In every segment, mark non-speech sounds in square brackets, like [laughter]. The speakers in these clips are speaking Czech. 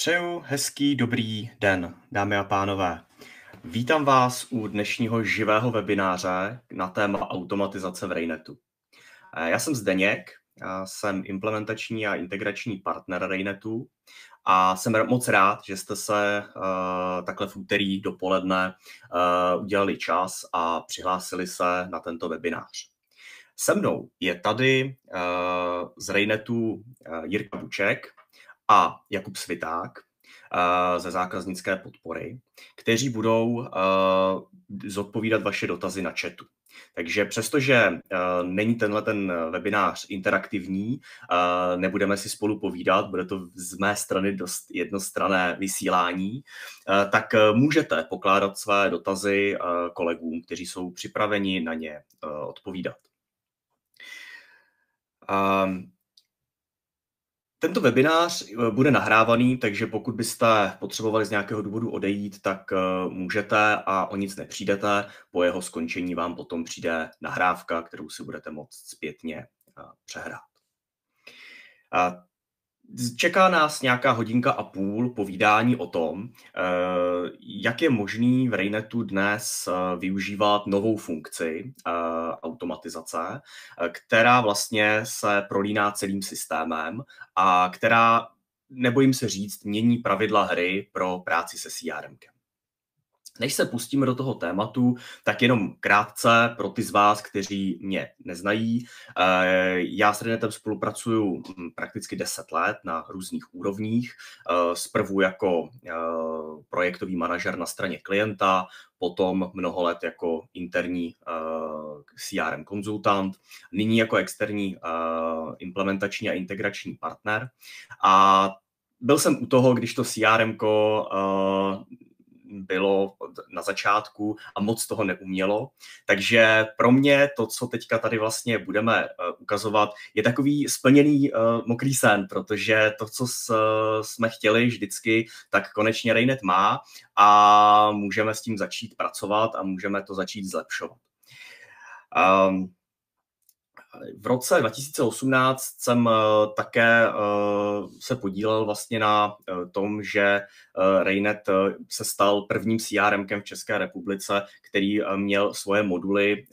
Přeju hezký dobrý den, dámy a pánové. Vítám vás u dnešního živého webináře na téma automatizace v Rainetu. Eh, já jsem Zdeněk, já jsem implementační a integrační partner Rainetu a jsem moc rád, že jste se eh, takhle v úterý dopoledne eh, udělali čas a přihlásili se na tento webinář. Se mnou je tady z Rainetu Jirka Buček, a Jakub Sviták eh, ze zákaznické podpory, kteří budou eh, zodpovídat vaše dotazy na chatu. Takže přestože eh, není tenhle ten webinář interaktivní, nebudeme si spolu povídat, bude to z mé strany dost jednostrané vysílání, tak můžete pokládat své dotazy kolegům, kteří jsou připraveni na ně odpovídat. Ehm, tento webinář eh, bude nahrávaný, takže pokud byste potřebovali z nějakého důvodu odejít, tak eh, můžete a o nic nepřijdete. Po jeho skončení vám potom přijde nahrávka, kterou si budete moct zpětně eh, přehrát. Čeká nás nějaká hodinka a půl povídání o tom, eh, jak je možný v Rainetu dnes eh, využívat novou funkci eh, automatizace, která vlastně se prolíná celým systémem a která, nebojím se říct, mění pravidla hry pro práci se CRMkem. Než se pustíme do toho tématu, tak jenom krátce pro ty z vás, kteří mě neznají. Eh, já s Renetem spolupracuju hm, prakticky 10 let na různých úrovních. Eh, zprvu jako eh, projektový manažer na straně klienta, potom mnoho let jako interní CRM konzultant, nyní jako externí implementační a integrační partner. A byl jsem u toho, když to CRM bylo na začátku a moc toho neumělo. Takže pro mě to, co teďka tady vlastně budeme eh, ukazovat, je takový splněný eh, mokrý sen, protože to, co eh, jsme chtěli vždycky, tak konečně Rainet má a můžeme s tím začít pracovat a můžeme to začít zlepšovat. Um, v roce 2018 jsem eh, také eh, se podílel vlastně na eh, tom, že Rainet se stal prvním CRM v České republice, který měl svoje moduly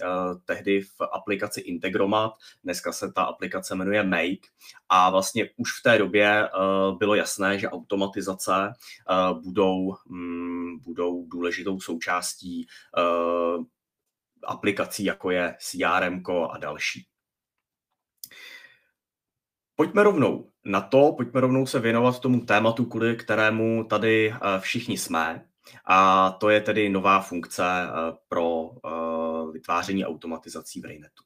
tehdy v aplikaci Integromat. Dneska se ta aplikace jmenuje Make a vlastně už v té době bylo jasné, že automatizace budou, mm, budou důležitou součástí aplikací, jako je CRM a další. Pojďme rovnou na to, pojďme rovnou se věnovat tomu tématu, kvůli kterému tady eh, všichni jsme. A to je tedy nová funkce eh, pro eh, vytváření automatizací v Rainetu.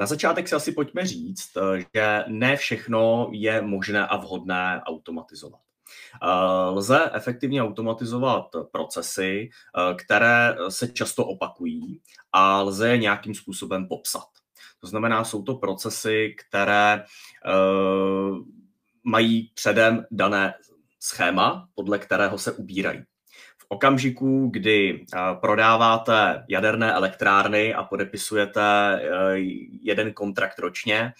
Na začátek si asi pojďme říct, že ne všechno je možné a vhodné automatizovat. Lze efektivně automatizovat procesy, které se často opakují a lze je nějakým způsobem popsat. To znamená, jsou to procesy, které uh, mají předem dané schéma, podle kterého se ubírají. V okamžiku, kdy eh, prodáváte jaderné elektrárny a podepisujete eh, jeden kontrakt ročně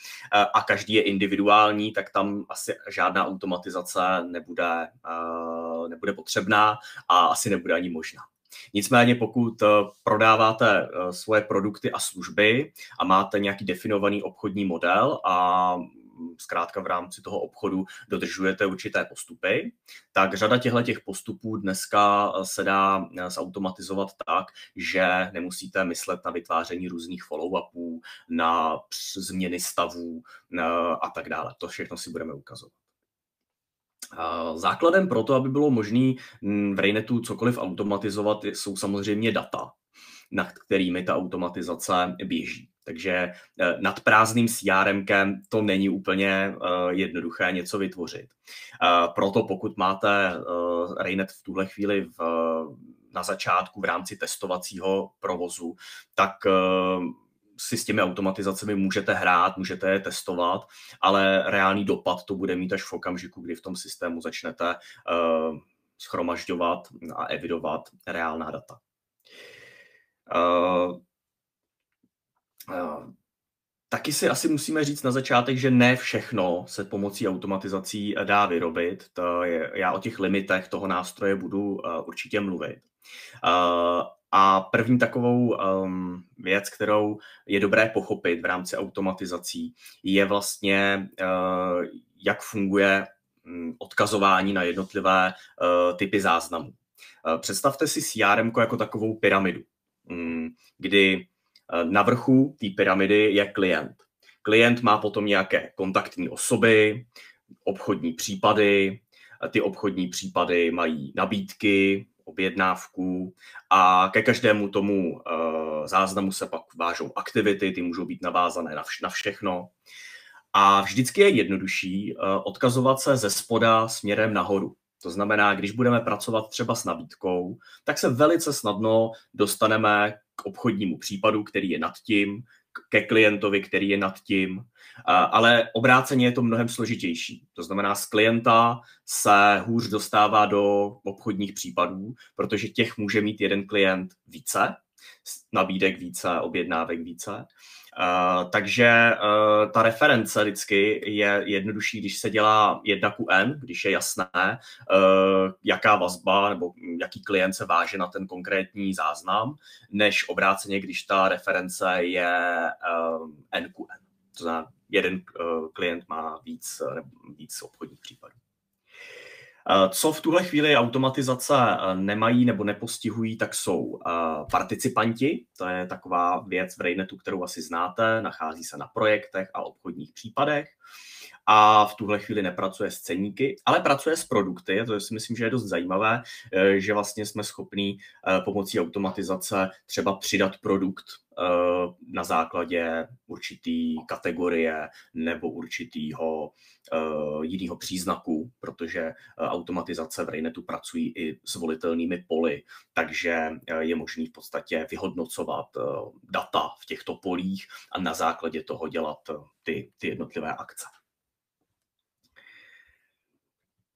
a každý je individuální, tak tam asi žádná automatizace nebude, nebude potřebná a asi nebude ani možná. Nicméně pokud eh, prodáváte eh, svoje produkty a služby a máte nějaký definovaný obchodní model a mm, zkrátka v rámci toho obchodu dodržujete určité postupy, tak řada těchto těch postupů dneska eh, se dá zautomatizovat tak, že nemusíte myslet na vytváření různých follow-upů, na změny stavů a tak dále. To všechno si budeme ukazovat. Základem pro to, aby bylo možné mm, v Rainetu cokoliv automatizovat, jsou samozřejmě data, nad kterými ta automatizace běží. Takže e, nad prázdným CRM to není úplně e, jednoduché něco vytvořit. E, proto pokud máte Rainet v tuhle chvíli v, na začátku v rámci testovacího provozu, tak si s těmi automatizacemi můžete hrát, můžete je testovat, ale reálný dopad to bude mít až v okamžiku, kdy v tom systému začnete uh, eh, schromažďovat a evidovat reálná data. Uh, uh, Taky si asi musíme říct na začátek, že ne všechno se pomocí automatizací dá vyrobit. To je, já o těch limitech toho nástroje budu uh, určitě mluvit. Uh, a první takovou um, věc, kterou je dobré pochopit v rámci automatizací, je vlastně, uh, jak funguje um, odkazování na jednotlivé uh, typy záznamů. Uh, představte si CRM jako takovou pyramidu, um, kdy uh, na vrchu té pyramidy je klient. Klient má potom nějaké kontaktní osoby, obchodní případy, ty obchodní případy mají nabídky, objednávků a ke každému tomu eh, záznamu se pak vážou aktivity, ty můžou být navázané na, vš- na všechno. A vždycky je jednodušší eh, odkazovat se ze spoda směrem nahoru. To znamená, když budeme pracovat třeba s nabídkou, tak se velice snadno dostaneme k obchodnímu případu, který je nad tím, ke klientovi, který je nad tím. Ale obráceně je to mnohem složitější. To znamená, z klienta se hůř dostává do obchodních případů, protože těch může mít jeden klient více, nabídek více, objednávek více. Eh, takže uh, ta reference vždycky je jednodušší, když se dělá jedna ku N, když je jasné, uh, jaká vazba nebo jaký klient se váže na ten konkrétní záznam, než obráceně, když ta reference je N ku N. To znamená, jeden klient má víc, víc obchodních případů. Eh, co v tuhle chvíli automatizace eh, nemají nebo nepostihují, tak jsou eh, participanti. To je taková věc v Rainetu, kterou asi znáte. Nachází se na projektech a obchodních případech a v tuhle chvíli nepracuje s ceníky, ale pracuje s produkty. To si myslím, že je dost zajímavé, eh, že vlastně jsme schopni eh, pomocí automatizace třeba přidat produkt eh, na základě určitý kategorie nebo určitýho jiného příznaku, protože automatizace v Rainetu pracují i s volitelnými poli, takže je možný v podstatě vyhodnocovat data v těchto polích a na základě toho dělat ty, ty jednotlivé akce.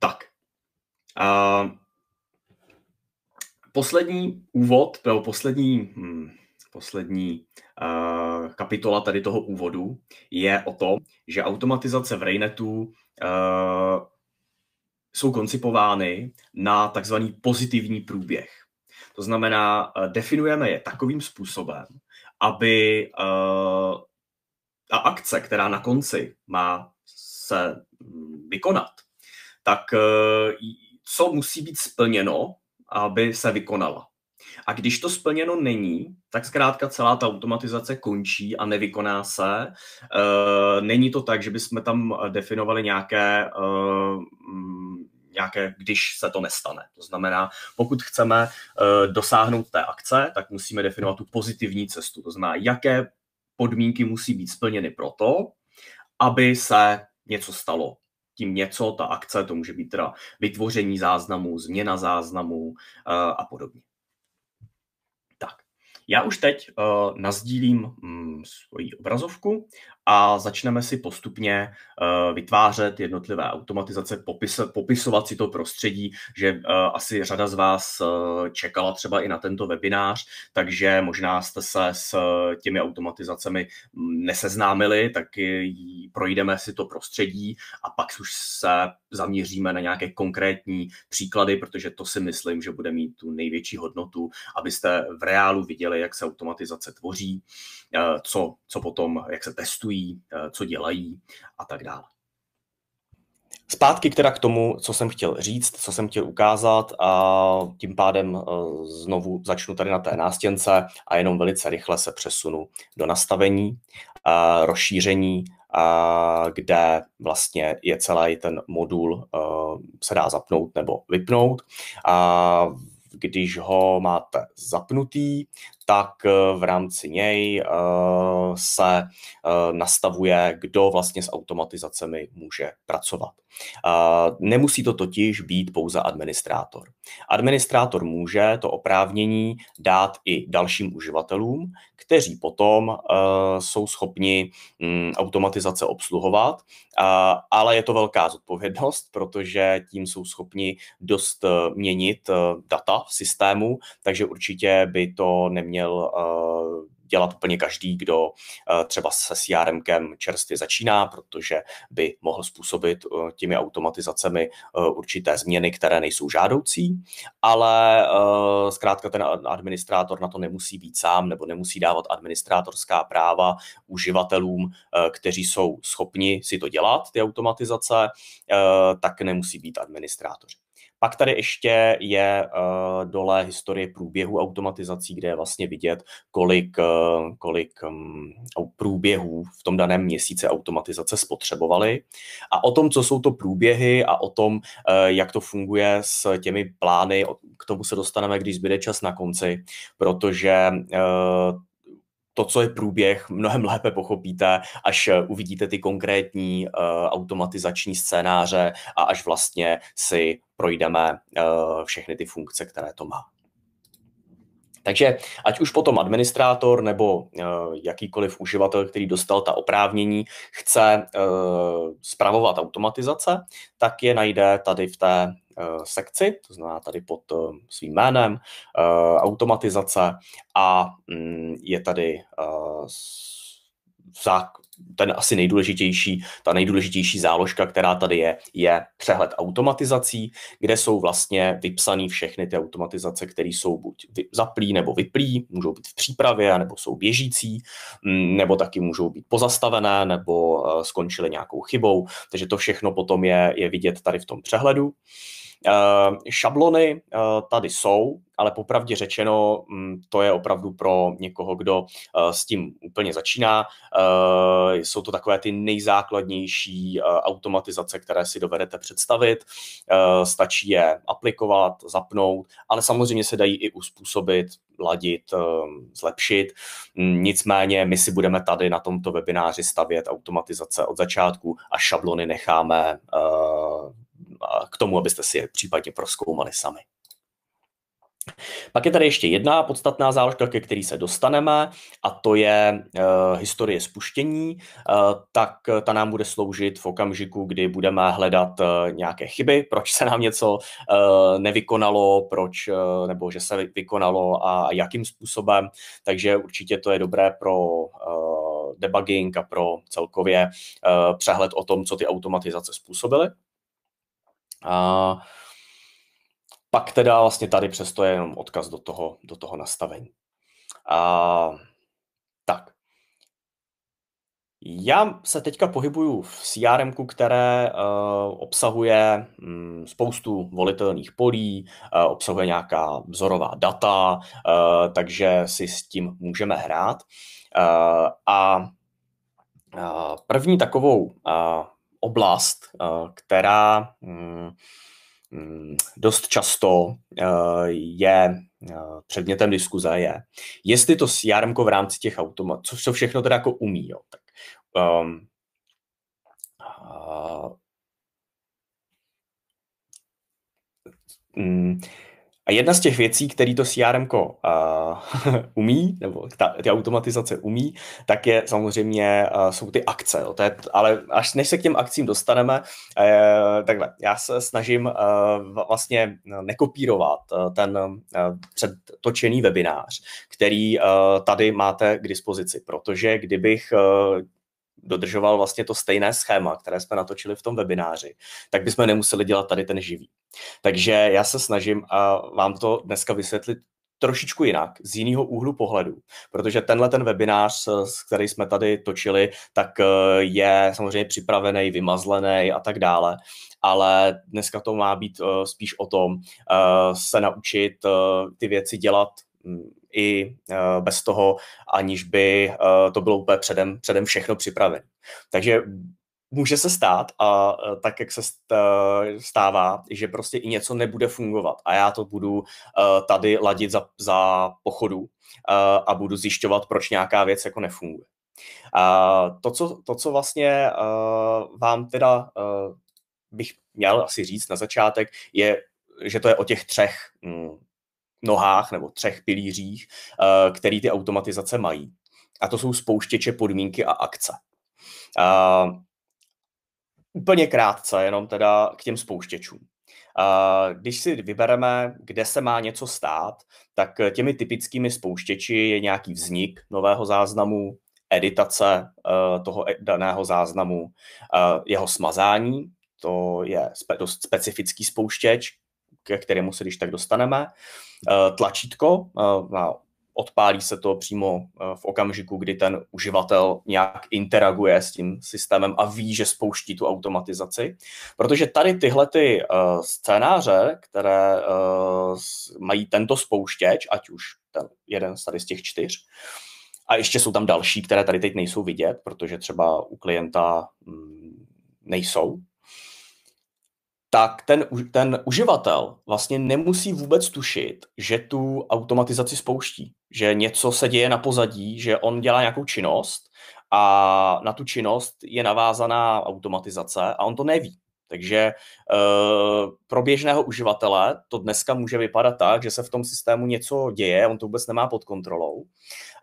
Tak. A poslední úvod, nebo poslední, hmm, poslední uh, kapitola tady toho úvodu je o tom, že automatizace v Rainetu uh, jsou koncipovány na takzvaný pozitivní průběh. To znamená, uh, definujeme je takovým způsobem, aby uh, ta akce, která na konci má se hm, vykonat, tak eh, co musí být splněno, aby se vykonala. A když to splněno není, tak zkrátka celá ta automatizace končí a nevykoná se. Eh, není to tak, že bychom tam definovali nějaké eh, mm, nějaké, když se to nestane. To znamená, pokud chceme dosáhnout té akce, tak musíme definovat tu pozitivní cestu. To znamená, jaké podmínky musí být splněny pro to, aby se něco stalo tím něco, ta akce, to může být teda vytvoření záznamů, změna záznamů eh, a podobně. Tak, já už teď eh, nazdílím mm, svoji obrazovku a začneme si postupně eh, vytvářet jednotlivé automatizace, popis, popisovat si to prostředí, že eh, asi řada z vás eh, čekala třeba i na tento webinář, takže možná jste se s těmi automatizacemi hm, neseznámili, tak projdeme si to prostředí a pak už se zaměříme na nějaké konkrétní příklady, protože to si myslím, že bude mít tu největší hodnotu, abyste v reálu viděli, jak se automatizace tvoří, co, co potom, jak se testují, studují, eh, co dělají a tak dále. Zpátky teda k tomu, co jsem chtěl říct, co jsem chtěl ukázat a tím pádem eh, znovu začnu tady na té nástěnce a jenom velice rychle se přesunu do nastavení, a rozšíření, a kde vlastně je celý ten modul, eh, se dá zapnout nebo vypnout. A když ho máte zapnutý, tak eh, v rámci něj eh, se eh, nastavuje, kdo vlastně s automatizacemi může pracovat. Nemusí to totiž být pouze administrátor. Administrátor může to oprávnění dát i dalším uživatelům, kteří potom jsou schopni mm, automatizace obsluhovat, ale je to velká zodpovědnost, [laughs] protože tím jsou schopni dost měnit data v systému, takže určitě by to nemělo měl eh, dělat úplně každý, kdo eh, třeba se CRM čerstvě začíná, protože by mohl způsobit eh, těmi automatizacemi určité změny, které nejsou žádoucí, ale zkrátka ten administrátor na to nemusí být sám nebo nemusí dávat administrátorská práva uživatelům, kteří jsou schopni si to dělat, ty automatizace, tak nemusí být administrátoři. Pak tady ještě je uh, dole historie průběhu automatizací, kde je vlastně vidět, kolik, uh, kolik um, průběhů v tom daném měsíce automatizace spotřebovaly. A o tom, co jsou to průběhy a o tom, uh, jak to funguje s těmi plány, k tomu se dostaneme, když zbyde čas na konci, protože uh, to, co je průběh, mnohem lépe pochopíte, až eh, uvidíte ty konkrétní uh, automatizační scénáře a až vlastně si projdeme uh, všechny ty funkce, které to má. Takže ať už potom administrátor nebo eh, jakýkoliv uživatel, který dostal ta oprávnění, chce eh, spravovat automatizace, tak je najde tady v té eh, sekci, to znamená tady pod svým jménem, automatizace a mm, je tady ten asi nejdůležitější, ta nejdůležitější záložka, která tady je, je přehled automatizací, kde jsou vlastně vypsané všechny ty automatizace, které jsou buď zaplí nebo vyplí, můžou být v přípravě, nebo jsou běžící, mm, nebo taky můžou být pozastavené, nebo eh, skončily nějakou chybou, takže to všechno potom je, je vidět tady v tom přehledu. Eh, šablony eh, tady jsou, ale popravdě řečeno, mm, to je opravdu pro někoho, kdo eh, s tím úplně začíná. Jsou to takové ty nejzákladnější automatizace, které si dovedete představit. Stačí je aplikovat, zapnout, ale samozřejmě se dají i uspůsobit, ladit, zlepšit. Mm, nicméně my si budeme tady na tomto webináři stavět automatizace od začátku a šablony necháme k tomu, abyste si je případně proskoumali sami. Pak je tady ještě jedna podstatná záležka, ke které se dostaneme, a to je uh, historie spuštění. Uh, tak eh, ta nám bude sloužit v okamžiku, kdy budeme hledat uh, nějaké chyby, proč se nám něco uh, nevykonalo, proč uh, nebo že se vykonalo a jakým způsobem. Takže určitě to je dobré pro uh, debugging a pro celkově uh, přehled o tom, co ty automatizace způsobily. A pak teda vlastně tady přesto je jenom odkaz do toho, do toho nastavení. A, tak. Já se teďka pohybuju v CRM, které uh, obsahuje um, spoustu volitelných polí, uh, obsahuje nějaká vzorová data, uh, takže si s tím můžeme hrát. Uh, a uh, první takovou uh, oblast, eh, která mm, mm, dost často eh, je eh, předmětem diskuze, je, jestli to s Jarmko v rámci těch automat, co, co všechno teda jako umí, jo, tak um, uh, um, a jedna z těch věcí, který to CRM uh, [laughs] umí, nebo ta, ty automatizace umí, tak je samozřejmě, uh, jsou ty akce. Jo. To je, ale až než se k těm akcím dostaneme, uh, takhle, já se snažím uh, vlastně nekopírovat uh, ten uh, předtočený webinář, který uh, tady máte k dispozici, protože kdybych uh, dodržoval vlastně to stejné schéma, které jsme natočili v tom webináři, tak bychom nemuseli dělat tady ten živý. Takže já se snažím a vám to dneska vysvětlit trošičku jinak, z jiného úhlu pohledu, protože tenhle ten webinář, eh, který jsme tady točili, tak eh, je samozřejmě připravený, vymazlený a tak dále, ale dneska to má být eh, spíš o tom se naučit ty věci dělat hm, i eh, bez toho, aniž by eh, to bylo úplně předem, předem všechno připravené. Takže může se stát a eh, tak, jak se stává, že prostě i něco nebude fungovat a já to budu tady ladit za, za pochodu a budu zjišťovat, proč nějaká věc jako nefunguje. A to, co, to, co vlastně vám teda bych měl asi říct na začátek, je, že to je o těch třech mm, nohách nebo třech pilířích, eh, který ty automatizace mají. A to jsou spouštěče, podmínky a akce. Eh, úplně krátce, jenom teda k těm spouštěčům. Eh, když si vybereme, kde se má něco stát, tak těmi typickými spouštěči je nějaký vznik nového záznamu, editace toho e, daného záznamu, jeho smazání, to je dost specifický spouštěč, ke kterému se když tak dostaneme, eh, tlačítko eh, a odpálí se to přímo eh, v okamžiku, kdy ten uživatel nějak interaguje s tím systémem a ví, že spouští tu automatizaci. Protože tady tyhle ty scénáře, které mají tento spouštěč, ať už ten jeden z tady z těch čtyř, a ještě jsou tam další, které tady teď nejsou vidět, protože třeba u klienta mm, nejsou, tak ten, ten uživatel vlastně nemusí vůbec tušit, že tu automatizaci spouští, že něco se děje na pozadí, že on dělá nějakou činnost a na tu činnost je navázaná automatizace a on to neví. Takže eh, pro běžného uživatele to dneska může vypadat tak, že se v tom systému něco děje, on to vůbec nemá pod kontrolou.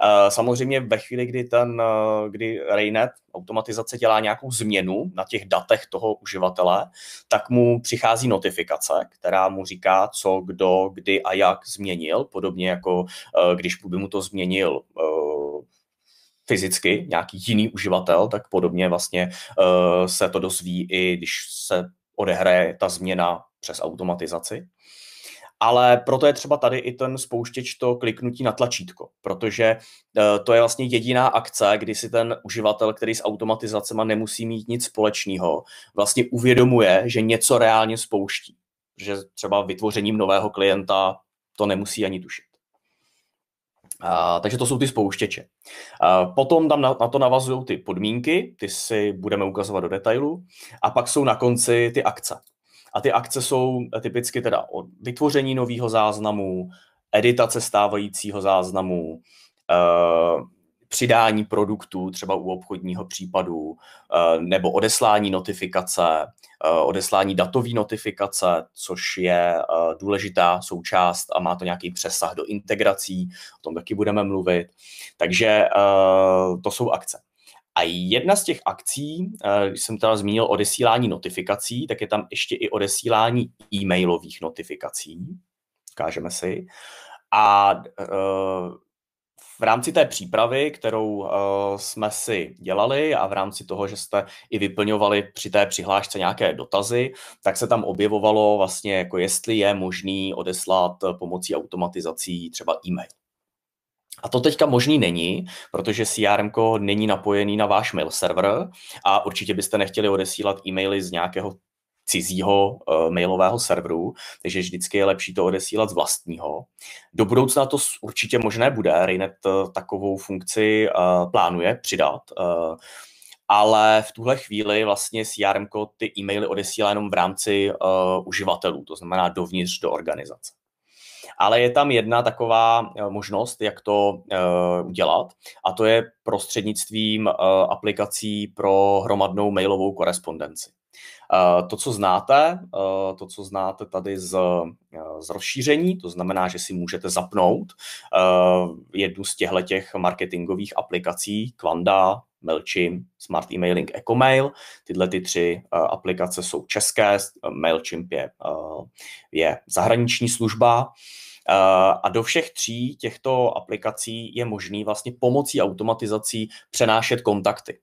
Eh, samozřejmě ve chvíli, kdy ten, eh, kdy Rainet automatizace dělá nějakou změnu na těch datech toho uživatele, tak mu přichází notifikace, která mu říká, co, kdo, kdy a jak změnil, podobně jako když by mu to změnil fyzicky nějaký jiný uživatel, tak podobně vlastně eh, se to dozví i když se odehraje ta změna přes automatizaci. Ale proto je třeba tady i ten spouštěč to kliknutí na tlačítko, protože eh, to je vlastně jediná akce, kdy si ten uživatel, který s automatizacema nemusí mít nic společného, vlastně uvědomuje, že něco reálně spouští. Že třeba vytvořením nového klienta to nemusí ani tušit. A, takže to jsou ty spouštěče. A, potom tam na, na to navazují ty podmínky, ty si budeme ukazovat do detailu, a pak jsou na konci ty akce. A ty akce jsou typicky teda od vytvoření nového záznamu, editace stávajícího záznamu, e, přidání produktů třeba u obchodního případu, e, nebo odeslání notifikace, Eh, odeslání datové notifikace, což je eh, důležitá součást a má to nějaký přesah do integrací, o tom taky budeme mluvit. Takže eh, to jsou akce. A jedna z těch akcí, když jsem teda zmínil odesílání notifikací, tak je tam ještě i odesílání e-mailových notifikací. Ukážeme si. A v rámci té přípravy, kterou eh, jsme si dělali a v rámci toho, že jste i vyplňovali při té přihlášce nějaké dotazy, tak se tam objevovalo vlastně jako jestli je možný odeslat pomocí automatizací třeba e-mail. A to teďka možný není, protože CRM není napojený na váš mail server a určitě byste nechtěli odesílat e-maily z nějakého cizího eh, mailového serveru, takže vždycky je lepší to odesílat z vlastního. Do budoucna to určitě možné bude, Rainet eh, takovou funkci eh, plánuje přidat, ale v tuhle chvíli vlastně CRM ty e-maily odesílá jenom v rámci uživatelů, to znamená dovnitř do organizace. Ale je tam jedna taková možnost, jak to uh, udělat, a to je prostřednictvím uh, aplikací pro hromadnou mailovou korespondenci. Eh, to, co znáte, eh, to, co znáte tady z, eh, z rozšíření, to znamená, že si můžete zapnout jednu z těchto marketingových aplikací, Kvanda, MailChimp, Smart Emailing, EcoMail. Tyhle ty tři aplikace jsou české, MailChimp je, je zahraniční služba. a do všech tří těchto aplikací je možný vlastně pomocí automatizací přenášet kontakty.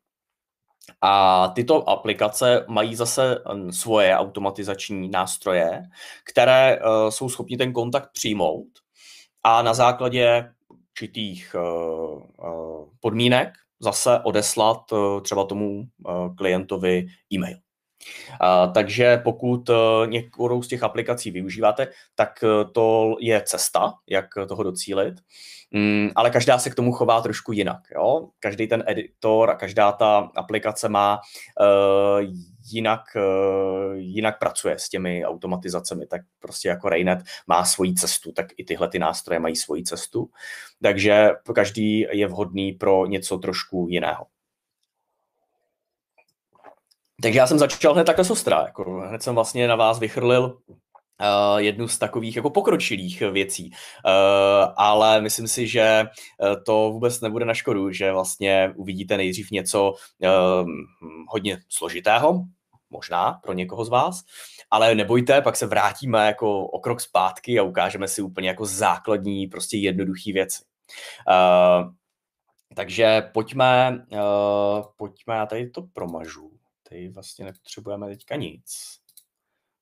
A tyto aplikace mají zase mm, svoje automatizační nástroje, které eh, jsou schopni ten kontakt přijmout a na základě určitých eh, eh, podmínek zase odeslat třeba tomu klientovi e-mail. Takže pokud některou z těch aplikací využíváte, tak to je cesta, jak toho docílit. Mm, ale každá se k tomu chová trošku jinak. Jo? Každý ten editor a každá ta aplikace má uh, jinak, uh, jinak pracuje s těmi automatizacemi, tak prostě jako Rainet má svoji cestu, tak i tyhle ty nástroje mají svoji cestu. Takže každý je vhodný pro něco trošku jiného. Takže já jsem začal hned takhle sostra, jako hned jsem vlastně na vás vychrlil Eh, jednu z takových jako pokročilých věcí, eh, ale myslím si, že eh, to vůbec nebude na škodu, že vlastně uvidíte nejdřív něco ehm, hodně složitého, možná pro někoho z vás, ale nebojte, pak se vrátíme jako o krok zpátky a ukážeme si úplně jako základní, prostě jednoduchý věci. Takže pojďme, pojďme, já tady to promažu, tady vlastně nepotřebujeme teďka nic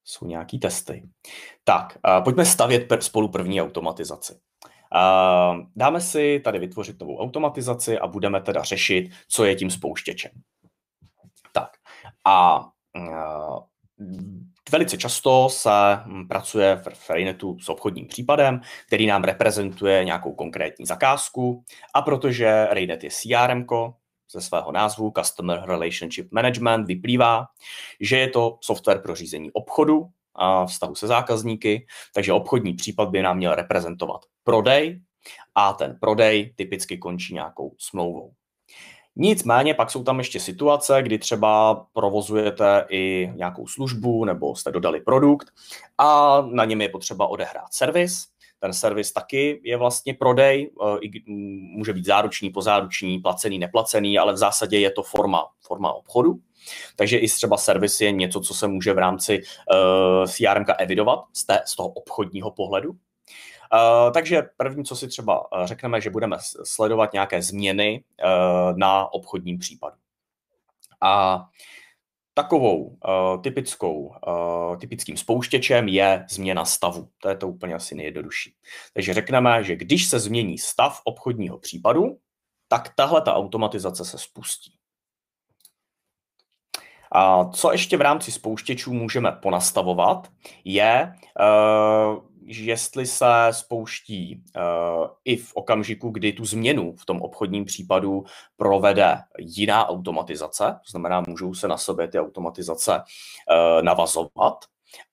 jsou nějaký testy. Tak, pojďme stavět spolu první automatizaci. Dáme si tady vytvořit novou automatizaci a budeme teda řešit, co je tím spouštěčem. Tak a Velice často se hm, pracuje v Freinetu s obchodním případem, který nám reprezentuje nějakou konkrétní zakázku a protože Reinet je CRM, ze svého názvu Customer Relationship Management vyplývá, že je to software pro řízení obchodu a vztahu se zákazníky, takže obchodní případ by nám měl reprezentovat prodej a ten prodej typicky končí nějakou smlouvou. Nicméně pak jsou tam ještě situace, kdy třeba provozujete i nějakou službu nebo jste dodali produkt a na něm je potřeba odehrát servis, ten servis taky je vlastně prodej, e, může být záruční, pozáruční, placený, neplacený, ale v zásadě je to forma, forma obchodu. Takže i třeba servis je něco, co se může v rámci uh, e, CRM evidovat z, té, z toho obchodního pohledu. Uh, takže první, co si třeba řekneme, že budeme sledovat nějaké změny uh, na obchodním případu. A uh, Takovou uh, typickou, uh, typickým spouštěčem je změna stavu. To je to úplně asi nejjednodušší. Takže řekneme, že když se změní stav obchodního případu, tak tahle ta automatizace se spustí co ještě v rámci spouštěčů můžeme ponastavovat, je, eh, jestli se spouští eh, i v okamžiku, kdy tu změnu v tom obchodním případu provede jiná automatizace, to znamená, můžou se na sobě ty automatizace eh, navazovat,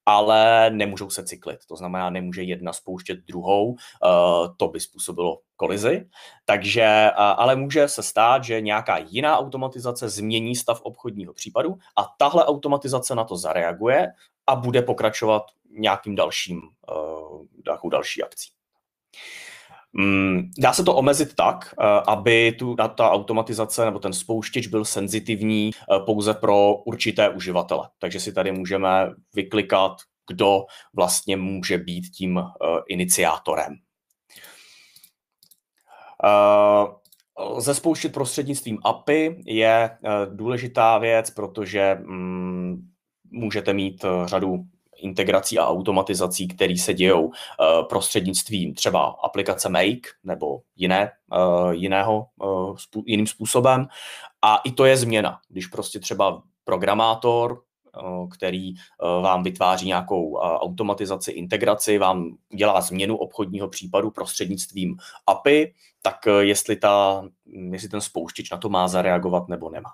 ale nemůžou se cyklit, to znamená, nemůže jedna spouštět druhou, eh, to by způsobilo kolizi, takže, ale může se stát, že nějaká jiná automatizace změní stav obchodního případu a tahle automatizace na to zareaguje a bude pokračovat nějakým dalším, eh, nějakou další akcí. Mm, dá se to omezit tak, eh, aby tu, na ta automatizace nebo ten spouštěč byl senzitivní eh, pouze pro určité uživatele. Takže si tady můžeme vyklikat, kdo vlastně může být tím eh, iniciátorem. Lze spouštět prostřednictvím API je důležitá věc, protože mm, můžete mít řadu integrací a automatizací, které se dějou eh, prostřednictvím třeba aplikace Make nebo jiné, eh, jiného, eh, jiným způsobem. A i to je změna, když prostě třeba programátor který vám vytváří nějakou automatizaci, integraci, vám dělá změnu obchodního případu prostřednictvím API, tak jestli, ta, jestli ten spouštěč na to má zareagovat nebo nemá.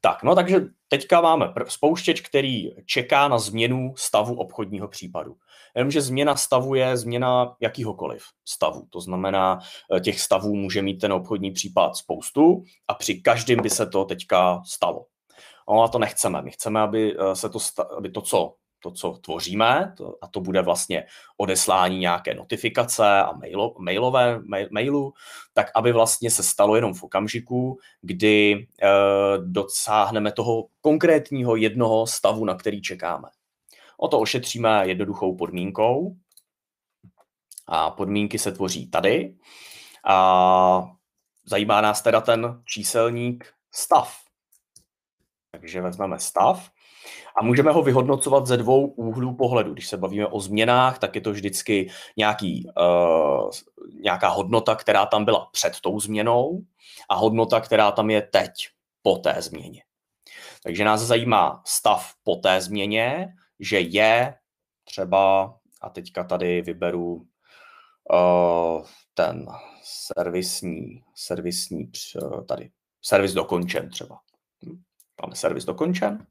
Tak, no takže teďka máme spouštěč, který čeká na změnu stavu obchodního případu. Jenomže změna stavu je změna jakýhokoliv stavu. To znamená, eh, těch stavů může mít ten obchodní případ spoustu a při každém by se to teďka stalo. No a to nechceme. My chceme, aby, eh, se to, aby to, co to, co tvoříme, to, a to bude vlastně odeslání nějaké notifikace a mailo, mailové, mail, mailu, tak aby vlastně se stalo jenom v okamžiku, kdy e, dosáhneme toho konkrétního jednoho stavu, na který čekáme. O to ošetříme jednoduchou podmínkou. A podmínky se tvoří tady. A zajímá nás teda ten číselník stav. Takže vezmeme stav a můžeme ho vyhodnocovat ze dvou úhlů pohledu. Když se bavíme o změnách, tak je to vždycky nějaký, uh, nějaká hodnota, která tam byla před tou změnou a hodnota, která tam je teď po té změně. Takže nás zajímá stav po té změně, že je třeba, a teďka tady vyberu uh, ten servisní, servisní, eh, tady, servis dokončen třeba. Hm? Máme servis dokončen.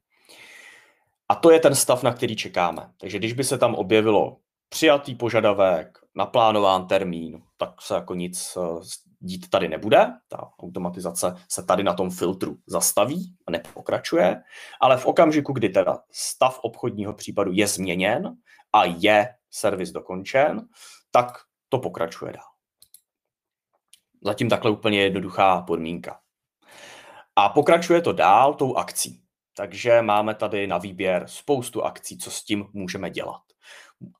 A to je ten stav, na který čekáme. Takže když by se tam objevilo přijatý požadavek, naplánován termín, tak se jako nic eh, dít tady nebude. Ta automatizace se tady na tom filtru zastaví a nepokračuje, ale v okamžiku, kdy teda stav obchodního případu je změněn a je servis dokončen, tak to pokračuje dál. Zatím takhle úplně jednoduchá podmínka. A pokračuje to dál tou akcí. Takže máme tady na výběr spoustu akcí, co s tím můžeme dělat.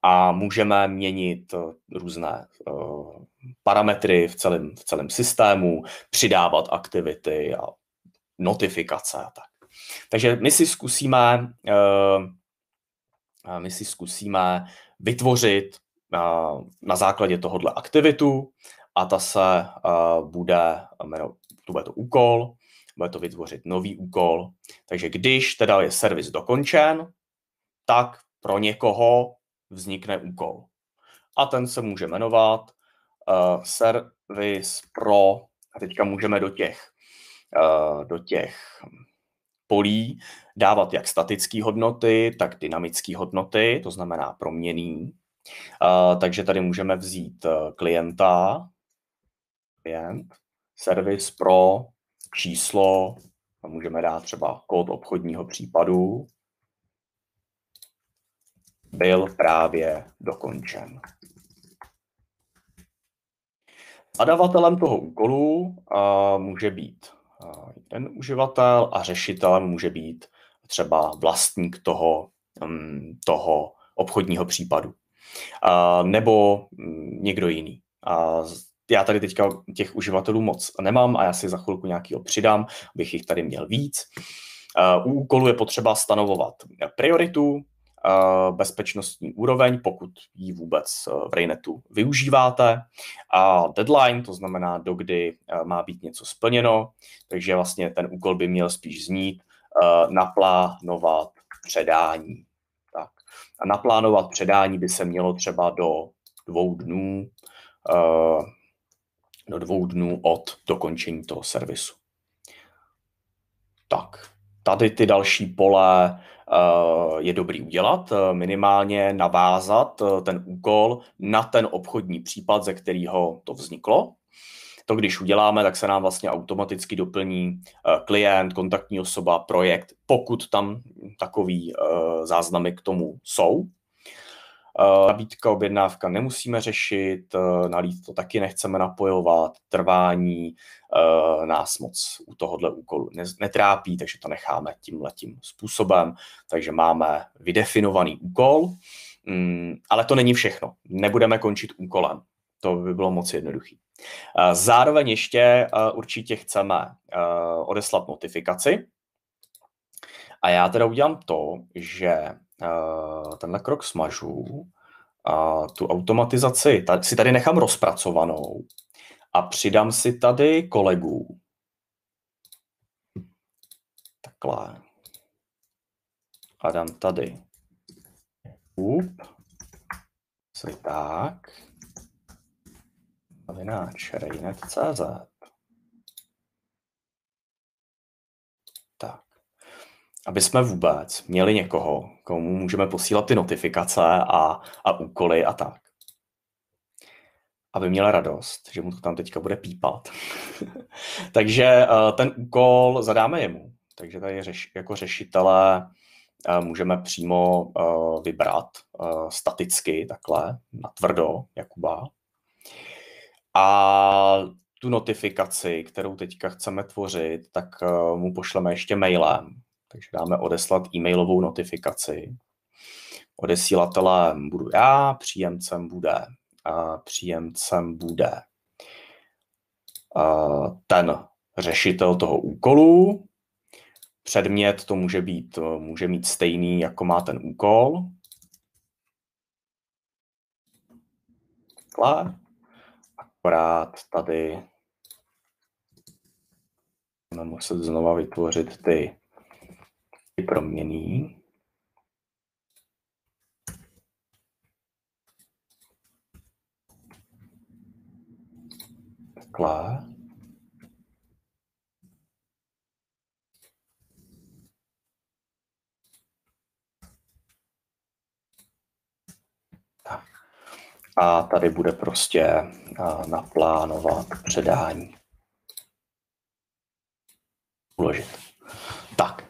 A můžeme měnit eh, různé uh, parametry v celém, v celém systému, přidávat aktivity a notifikace a tak. Takže my si zkusíme, uh, my si zkusíme vytvořit uh, na základě tohohle aktivitu a ta se bude, to bude to úkol, bude to vytvořit nový úkol. Takže když teda je servis dokončen, tak pro někoho vznikne úkol. A ten se může jmenovat uh, servis pro, a teďka můžeme do těch, uh, do těch polí dávat jak statické hodnoty, tak dynamické hodnoty, to znamená proměný. Uh, takže tady můžeme vzít klienta, klient, servis pro číslo, tam můžeme dát třeba kód obchodního případu, byl právě dokončen. Zadavatelem toho úkolu a, může být a, uživatel a řešitelem může být třeba vlastník toho, mm, toho obchodního případu a, nebo mm, někdo jiný. A já tady teďka těch uživatelů moc nemám a já si za chvilku nějakýho přidám, abych jich tady měl víc. Eh, u úkolu je potřeba stanovovat prioritu, eh, bezpečnostní úroveň, pokud ji vůbec eh, v Rainetu využíváte. A deadline, to znamená, dokdy má být něco splněno, takže vlastně ten úkol by měl spíš znít naplánovat předání. Tak. A naplánovat předání by se mělo třeba do dvou dnů, do dvou dnů od dokončení toho servisu. Tak, tady ty další pole eh, je dobrý udělat, eh, minimálně navázat eh, ten úkol na ten obchodní případ, ze kterého to vzniklo. To, když uděláme, tak se nám vlastně automaticky doplní klient, kontaktní osoba, projekt, pokud tam takový záznamy k tomu jsou. Eh, nabídka, objednávka nemusíme řešit, eh, na to taky nechceme napojovat, trvání eh, nás moc u tohohle úkolu netrápí, takže to necháme tímhletím způsobem. Takže máme vydefinovaný úkol, mm, ale to není všechno. Nebudeme končit úkolem. To by bylo moc jednoduchý. Zároveň ještě určitě chceme odeslat notifikaci. A já teda udělám to, že tenhle krok smažu a tu automatizaci si tady nechám rozpracovanou a přidám si tady kolegů. Takhle. A dám tady. Up. Co tak. Novináč, rejnet.cz aby jsme vůbec měli někoho, komu můžeme posílat ty notifikace a, a úkoly a tak. Aby měla radost, že mu to tam teďka bude pípat. [laughs] Takže eh, ten úkol zadáme jemu. Takže tady řeš, jako řešitele eh, můžeme přímo eh, vybrat staticky, takhle, na tvrdo, Jakuba. A tu notifikaci, kterou teďka chceme tvořit, tak mu pošleme ještě mailem, takže dáme odeslat e-mailovou notifikaci. Odesílatelem budu já, příjemcem bude, a příjemcem bude ten řešitel toho úkolu. Předmět to může, být, může mít stejný, jako má ten úkol. Takhle. Akorát tady no, Musím muset znova vytvořit ty proměný. Takhle. a tady bude prostě naplánovat předání. Uložit. Tak,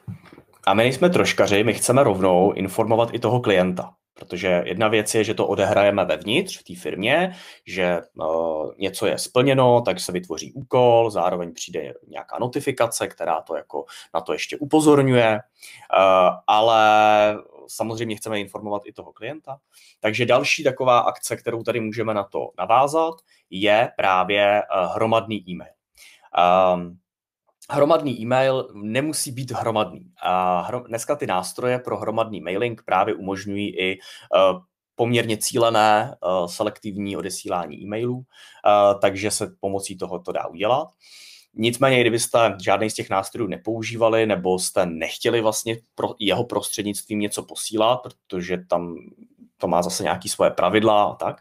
a my nejsme troškaři, my chceme rovnou informovat i toho klienta. Protože jedna věc je, že to odehrajeme vevnitř v té firmě, že uh, něco je splněno, tak se vytvoří úkol, zároveň přijde nějaká notifikace, která to jako na to ještě upozorňuje, uh, ale samozřejmě chceme informovat i toho klienta. Takže další taková akce, kterou tady můžeme na to navázat, je právě uh, hromadný e-mail. Um, hromadný e-mail nemusí být hromadný. A hrom, dneska ty nástroje pro hromadný mailing právě umožňují i uh, poměrně cílené uh, selektivní odesílání e-mailů, uh, takže se pomocí toho to dá udělat. Nicméně, kdybyste žádný z těch nástrojů nepoužívali nebo jste nechtěli vlastně pro jeho prostřednictvím něco posílat, protože tam to má zase nějaký svoje pravidla a tak,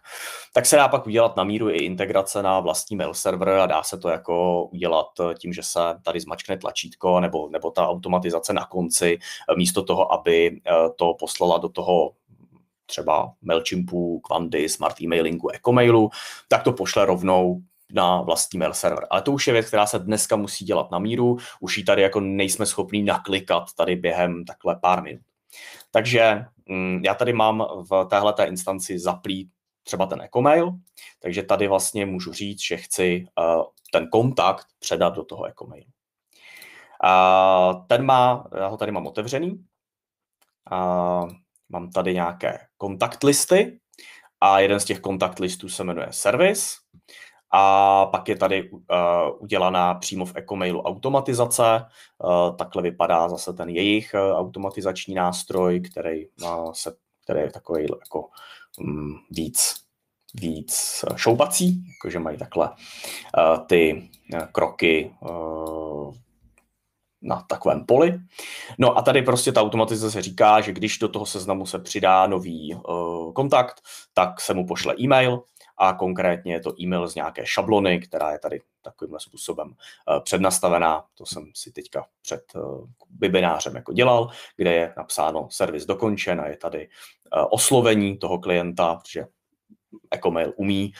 tak se dá pak udělat na míru i integrace na vlastní mail server a dá se to jako udělat tím, že se tady zmačkne tlačítko nebo, nebo ta automatizace na konci, místo toho, aby eh, to poslala do toho třeba MailChimpu, Quandy, Smart Emailingu, Ecomailu, tak to pošle rovnou na vlastní mail server. Ale to už je věc, která se dneska musí dělat na míru, už ji tady jako nejsme schopni naklikat tady během takhle pár minut. Takže mm, já tady mám v téhle instanci zaplý třeba ten e-mail, takže tady vlastně můžu říct, že chci eh, ten kontakt předat do toho e-mailu. Ten má, já ho tady mám otevřený, mám tady nějaké kontakt listy a jeden z těch kontakt listů se jmenuje servis a pak je tady uh, udělaná přímo v e-mailu automatizace. Uh, takhle vypadá zase ten jejich uh, automatizační nástroj, který, má se, který je takový jako um, víc, víc uh, šoupací, jakože mají takhle uh, ty uh, kroky uh, na takovém poli. No a tady prostě ta automatizace říká, že když do toho seznamu se přidá nový uh, kontakt, tak se mu pošle e-mail, a konkrétně je to e-mail z nějaké šablony, která je tady takovýmhle způsobem eh, přednastavená. To jsem si teďka před eh, webinářem jako dělal, kde je napsáno servis dokončen a je tady eh, oslovení toho klienta, protože Ecomail umí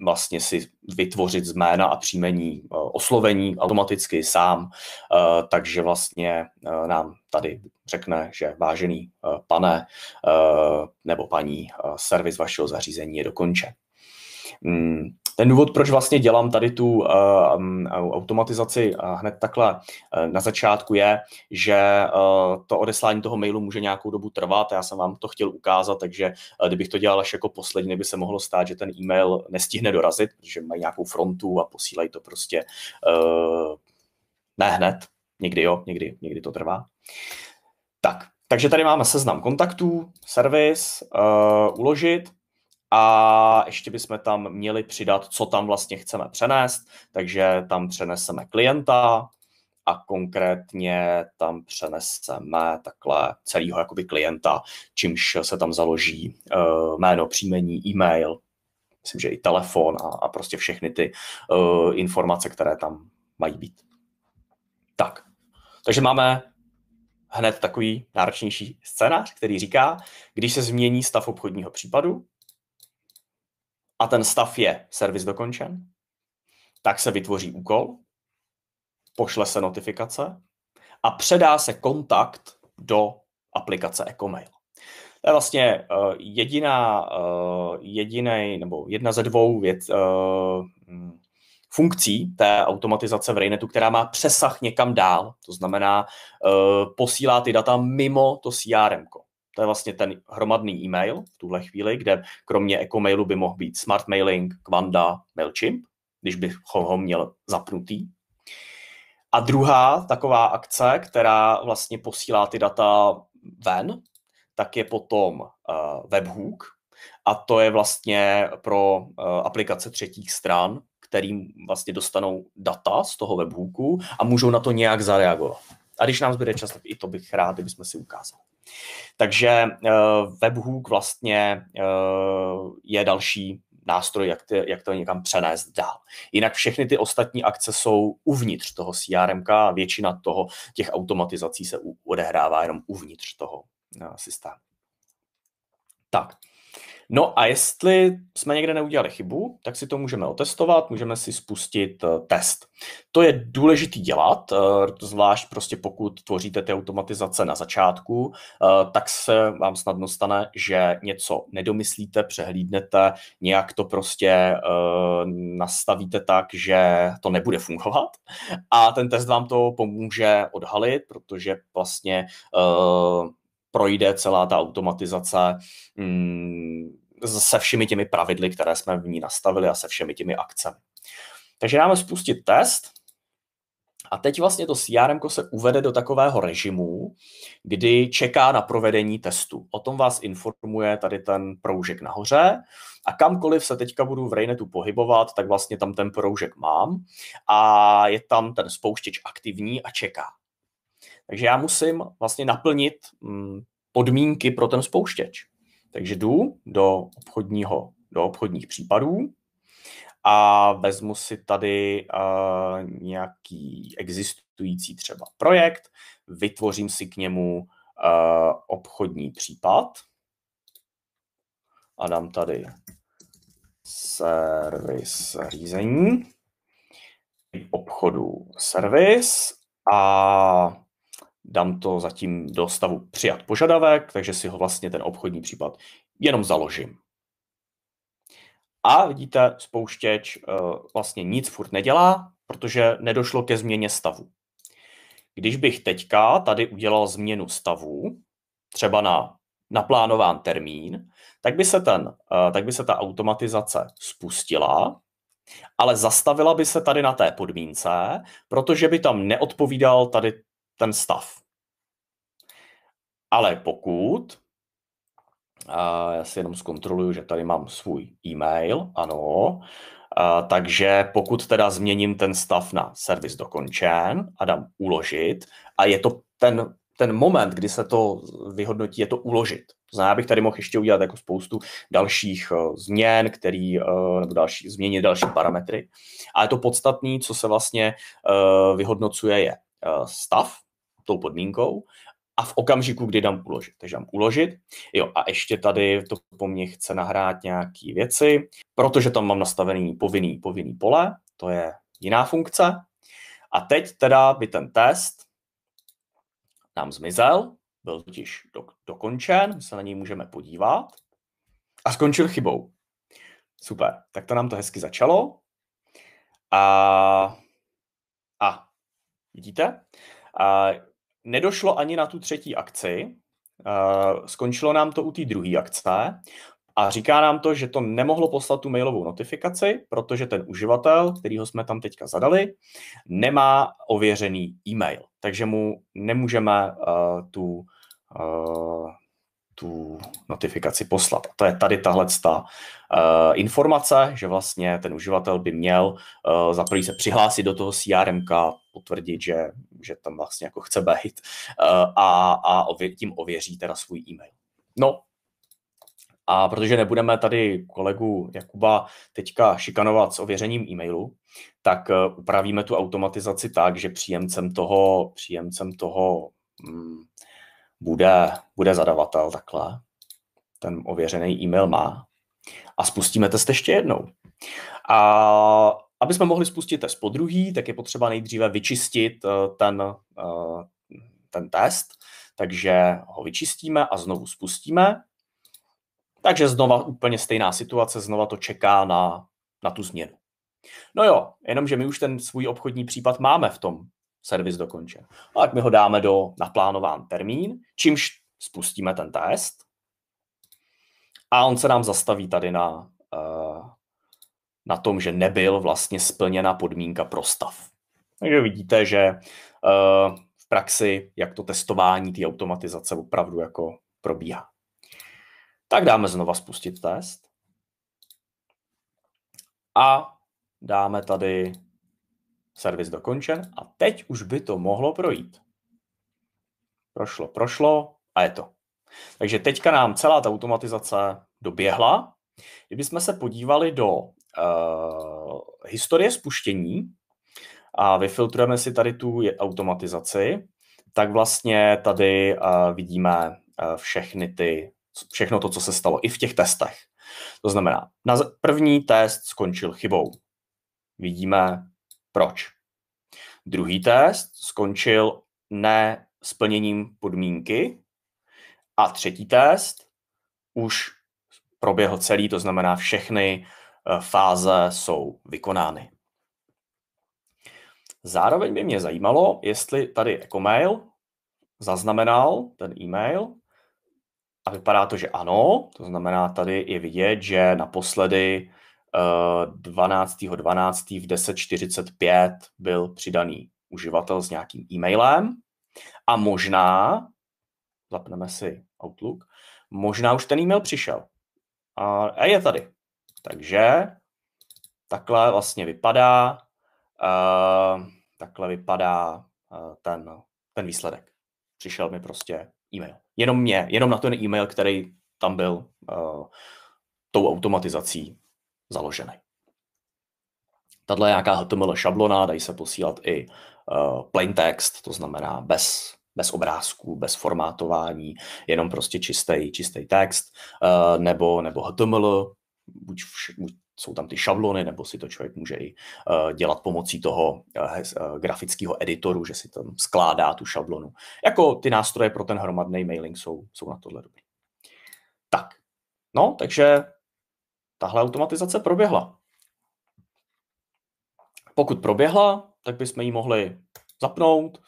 vlastně si vytvořit zména a příjmení eh, oslovení automaticky sám, eh, takže vlastně eh, nám tady řekne, že vážený pane nebo paní, servis vašeho zařízení je dokončen. Hmm ten důvod, proč vlastně dělám tady tu uh, automatizaci uh, hned takhle uh, na začátku je, že uh, to odeslání toho mailu může nějakou dobu trvat já jsem vám to chtěl ukázat, takže uh, kdybych to dělal až jako poslední, by se mohlo stát, že ten e-mail nestihne dorazit, protože mají nějakou frontu a posílají to prostě uh, ne hned, někdy jo, někdy, někdy to trvá. Tak, takže tady máme seznam kontaktů, servis, uh, uložit, a ještě bychom tam měli přidat, co tam vlastně chceme přenést, takže tam přeneseme klienta a konkrétně tam přeneseme takhle celého jakoby klienta, čímž se tam založí uh, jméno, příjmení, e-mail, myslím, že i telefon a, a prostě všechny ty uh, informace, které tam mají být. Tak, takže máme hned takový náročnější scénář, který říká, když se změní stav obchodního případu, a ten stav je servis dokončen, tak se vytvoří úkol, pošle se notifikace a předá se kontakt do aplikace Ecomail. To je vlastně uh, jediná, uh, nebo jedna ze dvou věc, uh, funkcí té automatizace v Rainetu, která má přesah někam dál, to znamená uh, posílá ty data mimo to CRM. -ko. To je vlastně ten hromadný e-mail v tuhle chvíli, kde kromě eko-mailu by mohl být smart mailing, Kvanda, MailChimp, když bych ho měl zapnutý. A druhá taková akce, která vlastně posílá ty data ven, tak je potom eh, webhook a to je vlastně pro eh, aplikace třetích stran, kterým vlastně dostanou data z toho webhooku a můžou na to nějak zareagovat. A když nám zbyde čas, tak i to bych rád, kdybychom si ukázali. Takže eh, webhook vlastně eh, je další nástroj, jak, ty, jak to někam přenést dál. Jinak všechny ty ostatní akce jsou uvnitř toho CRM a většina toho, těch automatizací se odehrává jenom uvnitř toho eh, systému. Tak, No a jestli jsme někde neudělali chybu, tak si to můžeme otestovat, můžeme si spustit eh, test. To je důležitý dělat, eh, zvlášť prostě pokud tvoříte ty automatizace na začátku, eh, tak se vám snadno stane, že něco nedomyslíte, přehlídnete, nějak to prostě nastavíte tak, že to nebude fungovat a ten test vám to pomůže odhalit, protože vlastně projde celá ta automatizace mm, se všemi těmi pravidly, které jsme v ní nastavili a se všemi těmi akcemi. Takže dáme spustit test a teď vlastně to CRM se uvede do takového režimu, kdy čeká na provedení testu. O tom vás informuje tady ten proužek nahoře a kamkoliv se teďka budu v Rainetu pohybovat, tak vlastně tam ten proužek mám a je tam ten spouštěč aktivní a čeká. Takže já musím vlastně naplnit mm, podmínky pro ten spouštěč. Takže jdu do obchodního, do obchodních případů a vezmu si tady uh, nějaký existující třeba projekt, vytvořím si k němu uh, obchodní případ a dám tady servis řízení obchodu servis a dám to zatím do stavu přijat požadavek, takže si ho vlastně ten obchodní případ jenom založím. A vidíte, spouštěč eh, vlastně nic furt nedělá, protože nedošlo ke změně stavu. Když bych teďka tady udělal změnu stavu, třeba na naplánován termín, tak by se, ten, eh, tak by se ta automatizace spustila, ale zastavila by se tady na té podmínce, protože by tam neodpovídal tady ten stav. Ale pokud, a já si jenom zkontroluju, že tady mám svůj e-mail, ano, a takže pokud teda změním ten stav na servis dokončen a dám uložit, a je to ten, ten moment, kdy se to vyhodnotí, je to uložit. To znamená, bych tady mohl ještě udělat jako spoustu dalších e, změn, který, e, nebo další, změnit další parametry. Ale to podstatné, co se vlastně e, vyhodnocuje, je Eh, stav tou podmínkou a v okamžiku, kdy dám uložit. Takže dám uložit, jo, a ještě tady to po mně chce nahrát nějaké věci, protože tam mám nastavený povinný, povinný pole, to je jiná funkce. A teď teda by ten test nám zmizel, byl totiž do, dokončen, my se na něj můžeme podívat a skončil chybou. Super, tak to nám to hezky začalo. A Vidíte? A nedošlo ani na tu třetí akci, skončilo nám to u té druhé akce a říká nám to, že to nemohlo poslat tu mailovou notifikaci, protože ten uživatel, kterýho jsme tam teďka zadali, nemá ověřený e-mail, takže mu nemůžeme eh, tu eh, tu notifikaci poslat. A to je tady tahle ta, uh, eh, informace, že vlastně ten uživatel by měl uh, za prvý se přihlásit do toho CRM, potvrdit, že, že tam vlastně jako chce být uh, a, a ově, tím ověří teda svůj e-mail. No, a protože nebudeme tady kolegu Jakuba teďka šikanovat s ověřením e-mailu, tak upravíme tu automatizaci tak, že příjemcem toho, příjemcem toho mm, bude, bude zadavatel takhle, ten ověřený e-mail má, a spustíme test ještě jednou. A aby jsme mohli spustit test po druhý, tak je potřeba nejdříve vyčistit eh, ten, eh, ten test, takže ho vyčistíme a znovu spustíme. Takže znova úplně stejná situace, znova to čeká na, na tu změnu. No jo, jenomže my už ten svůj obchodní případ máme v tom servis dokončen. A no, tak my ho dáme do naplánován termín, čímž spustíme ten test a on se nám zastaví tady na, eh, na tom, že nebyl vlastně splněna podmínka pro stav. Takže vidíte, že eh, v praxi, jak to testování té automatizace opravdu jako probíhá. Tak dáme znova spustit test. A dáme tady Servis dokončen a teď už by to mohlo projít. Prošlo, prošlo a je to. Takže teďka nám celá ta automatizace doběhla. Kdybychom se podívali do uh, historie spuštění a vyfiltrujeme si tady tu automatizaci, tak vlastně tady uh, vidíme uh, všechny ty, všechno to, co se stalo i v těch testech. To znamená, na první test skončil chybou. Vidíme proč? Druhý test skončil ne splněním podmínky a třetí test už proběhl celý, to znamená všechny eh, fáze jsou vykonány. Zároveň by mě zajímalo, jestli tady EcoMail zaznamenal ten e-mail a vypadá to, že ano, to znamená, tady je vidět, že naposledy 12.12. Eh, 12. v 10.45 byl přidaný uživatel s nějakým e-mailem a možná, zapneme si Outlook, možná už ten e-mail přišel a, a je tady. Takže takhle vlastně vypadá uh, takhle vypadá uh, ten, ten výsledek. Přišel mi prostě e-mail. Jenom mě, jenom na ten e-mail, který tam byl uh, tou automatizací založeny. Tato je nějaká HTML šablona, dají se posílat i uh, plain text, to znamená bez, bez obrázků, bez formátování, jenom prostě čistý, čistý text, uh, nebo, nebo HTML, buď, vš, buď jsou tam ty šablony, nebo si to člověk může i eh, dělat pomocí toho grafického editoru, že si tam skládá tu šablonu. Jako ty nástroje pro ten hromadný mailing jsou, jsou na tohle dobrý. Tak, no, takže tahle automatizace proběhla. Pokud proběhla, tak bychom ji mohli zapnout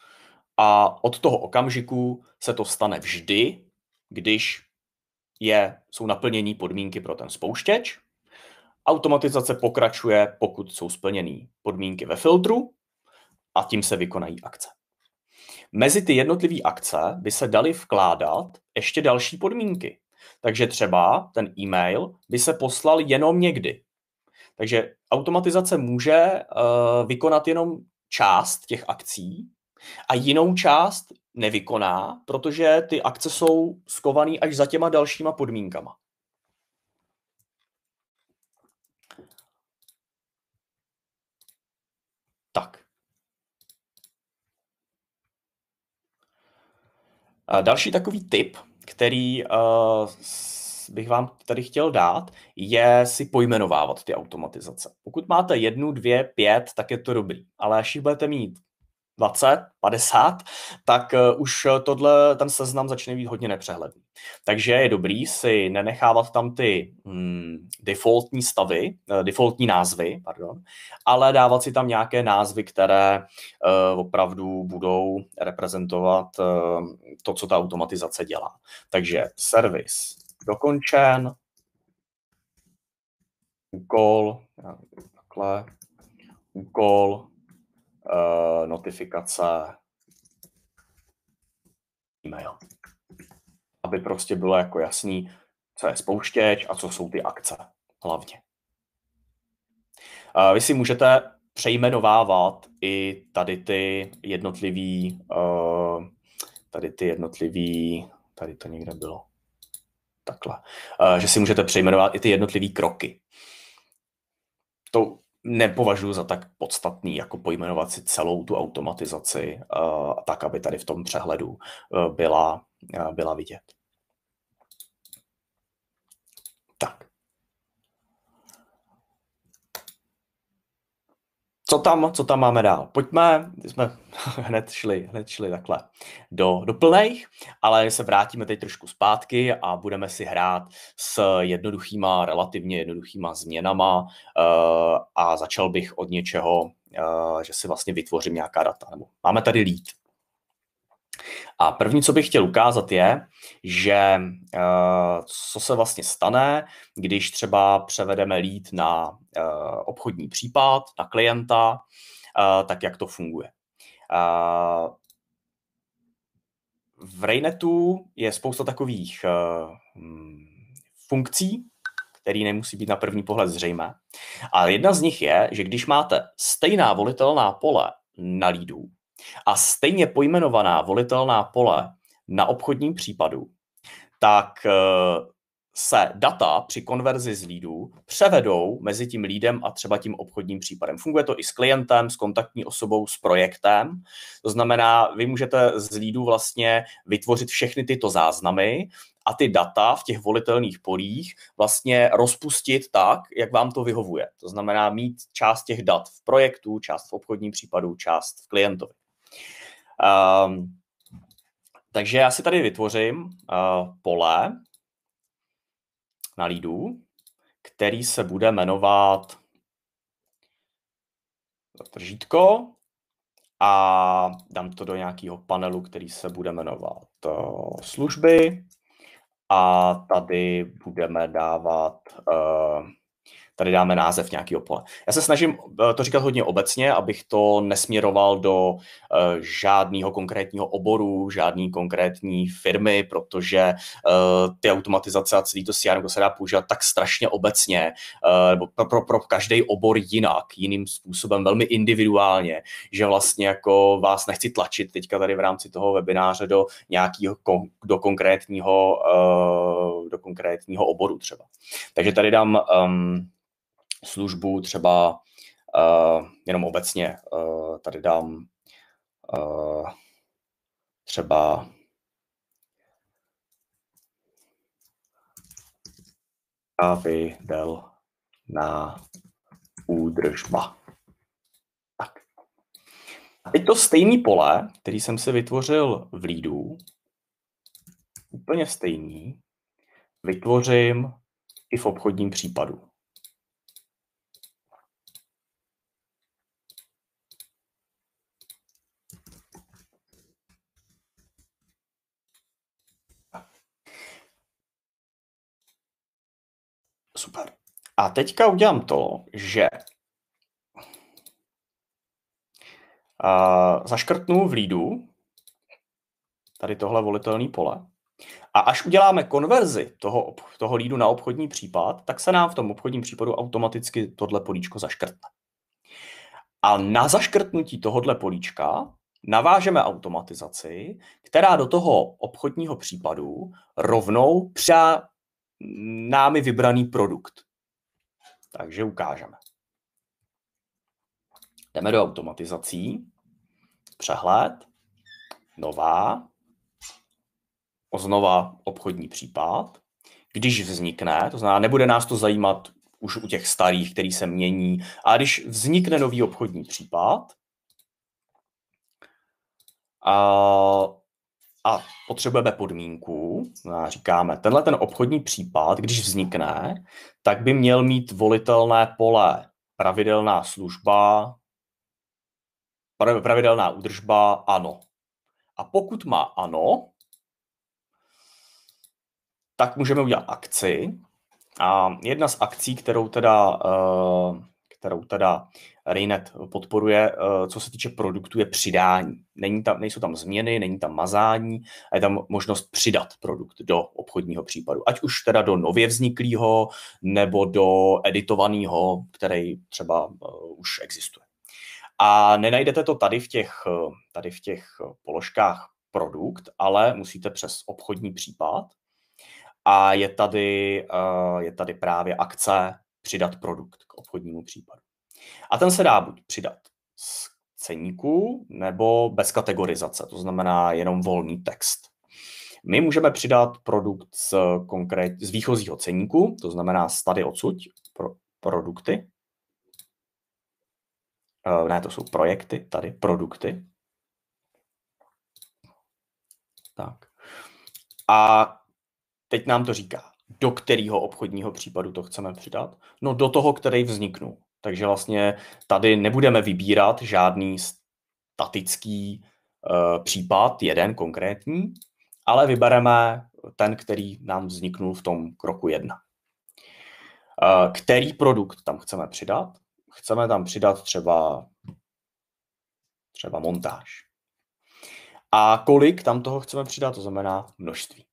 a od toho okamžiku se to stane vždy, když je, jsou naplnění podmínky pro ten spouštěč. Automatizace pokračuje, pokud jsou splněné podmínky ve filtru a tím se vykonají akce. Mezi ty jednotlivé akce by se daly vkládat ještě další podmínky. Takže třeba ten e-mail by se poslal jenom někdy. Takže automatizace může uh, vykonat jenom část těch akcí a jinou část nevykoná, protože ty akce jsou skované až za těma dalšíma podmínkama. Tak. A další takový tip který uh, bych vám tady chtěl dát, je si pojmenovávat ty automatizace. Pokud máte jednu, dvě, pět, tak je to dobrý. Ale až jich budete mít 20, 50, tak eh, už eh, tohle, ten seznam začne být hodně nepřehledný. Takže je dobrý si nenechávat tam ty mm, defaultní stavy, eh, defaultní názvy, pardon, ale dávat si tam nějaké názvy, které uh, opravdu budou reprezentovat uh, to, co ta automatizace dělá. Takže servis dokončen, úkol, takhle, úkol uh, notifikace e-mail. Aby prostě bylo jako jasný, co je spouštěč a co jsou ty akce hlavně. Uh, vy si můžete přejmenovávat i tady ty jednotlivý, uh, tady ty jednotlivý, tady to někde bylo, takhle, uh, že si můžete přejmenovat i ty jednotlivý kroky. To nepovažuji za tak podstatný, jako pojmenovat si celou tu automatizaci uh, tak, aby tady v tom přehledu uh, byla, uh, byla vidět. co tam, co tam máme dál? Pojďme, jsme [laughs] hned šli, hned šli takhle do, do plnejch, ale se vrátíme teď trošku zpátky a budeme si hrát s jednoduchýma, relativně jednoduchýma změnama eh, a začal bych od něčeho, eh, že si vlastně vytvořím nějaká data. máme tady lead. A první, co bych chtěl ukázat, je, že eh, co se vlastně stane, když třeba převedeme lead na eh, obchodní případ, na klienta, eh, tak jak to funguje. V Rainetu je spousta takových funkcí, který nemusí být na první pohled zřejmé. A jedna z nich je, že když máte stejná volitelná pole na lídu, a stejně pojmenovaná volitelná pole na obchodním případu, tak eh, se data při konverzi z lídů převedou mezi tím lídem a třeba tím obchodním případem. Funguje to i s klientem, s kontaktní osobou, s projektem. To znamená, vy můžete z lídů vlastně vytvořit všechny tyto záznamy a ty data v těch volitelných polích vlastně rozpustit tak, jak vám to vyhovuje. To znamená mít část těch dat v projektu, část v obchodním případu, část v klientovi. Um, takže já si tady vytvořím uh, pole na lídu, který se bude jmenovat tržítko a dám to do nějakého panelu, který se bude jmenovat uh, služby a tady budeme dávat uh, tady dáme název nějakého pole. Já se snažím eh, to říkat hodně obecně, abych to nesměroval do eh, žádného konkrétního oboru, žádné konkrétní firmy, protože eh, ty automatizace a celý to CRM jako se dá používat tak strašně obecně, nebo pro, pro, pro každý obor jinak, jiným způsobem, velmi individuálně, že vlastně jako vás nechci tlačit teďka tady v rámci toho webináře do nějakého do konkrétního, do konkrétního oboru třeba. Takže tady dám um, službu třeba uh, jenom obecně. Uh, tady dám uh, třeba na údržba. Tak. A teď to stejné pole, který jsem si vytvořil v lídu, úplně stejný, vytvořím i v obchodním případu. A teďka udělám to, že zaškrtnu v lídu tady tohle volitelné pole. A až uděláme konverzi toho, toho lídu na obchodní případ, tak se nám v tom obchodním případu automaticky tohle políčko zaškrtne. A na zaškrtnutí tohohle políčka navážeme automatizaci, která do toho obchodního případu rovnou přá námi vybraný produkt. Takže ukážeme. Jdeme do automatizací. Přehled. Nová. oznova obchodní případ. Když vznikne, to znamená, nebude nás to zajímat už u těch starých, který se mění. A když vznikne nový obchodní případ, a a potřebujeme podmínku, no a říkáme, tenhle ten obchodní případ, když vznikne, tak by měl mít volitelné pole pravidelná služba, pravidelná údržba, ano. A pokud má ano, tak můžeme udělat akci. A jedna z akcí, kterou teda uh, kterou teda Raynet podporuje, eh, co se týče produktu, je přidání. Není tam, nejsou tam změny, není tam mazání, a je tam možnost přidat produkt do obchodního případu. Ať už teda do nově vzniklého, nebo do editovaného, který třeba eh, už existuje. A nenajdete to tady v těch, eh, tady v těch položkách produkt, ale musíte přes obchodní případ. A je tady, je tady právě akce, přidat produkt k obchodnímu případu. A ten se dá buď přidat z ceníku nebo bez kategorizace, to znamená jenom volný text. My můžeme přidat produkt z, konkrét, z výchozího ceníku, to znamená z tady odsud pro, produkty. E, ne, to jsou projekty, tady produkty. Tak. A teď nám to říká, do kterého obchodního případu to chceme přidat? No do toho, který vzniknul. Takže vlastně tady nebudeme vybírat žádný statický uh, případ, jeden konkrétní, ale vybereme ten, který nám vzniknul v tom kroku jedna. Eh, který produkt tam chceme přidat? Chceme tam přidat třeba, třeba montáž. A kolik tam toho chceme přidat, to znamená množství.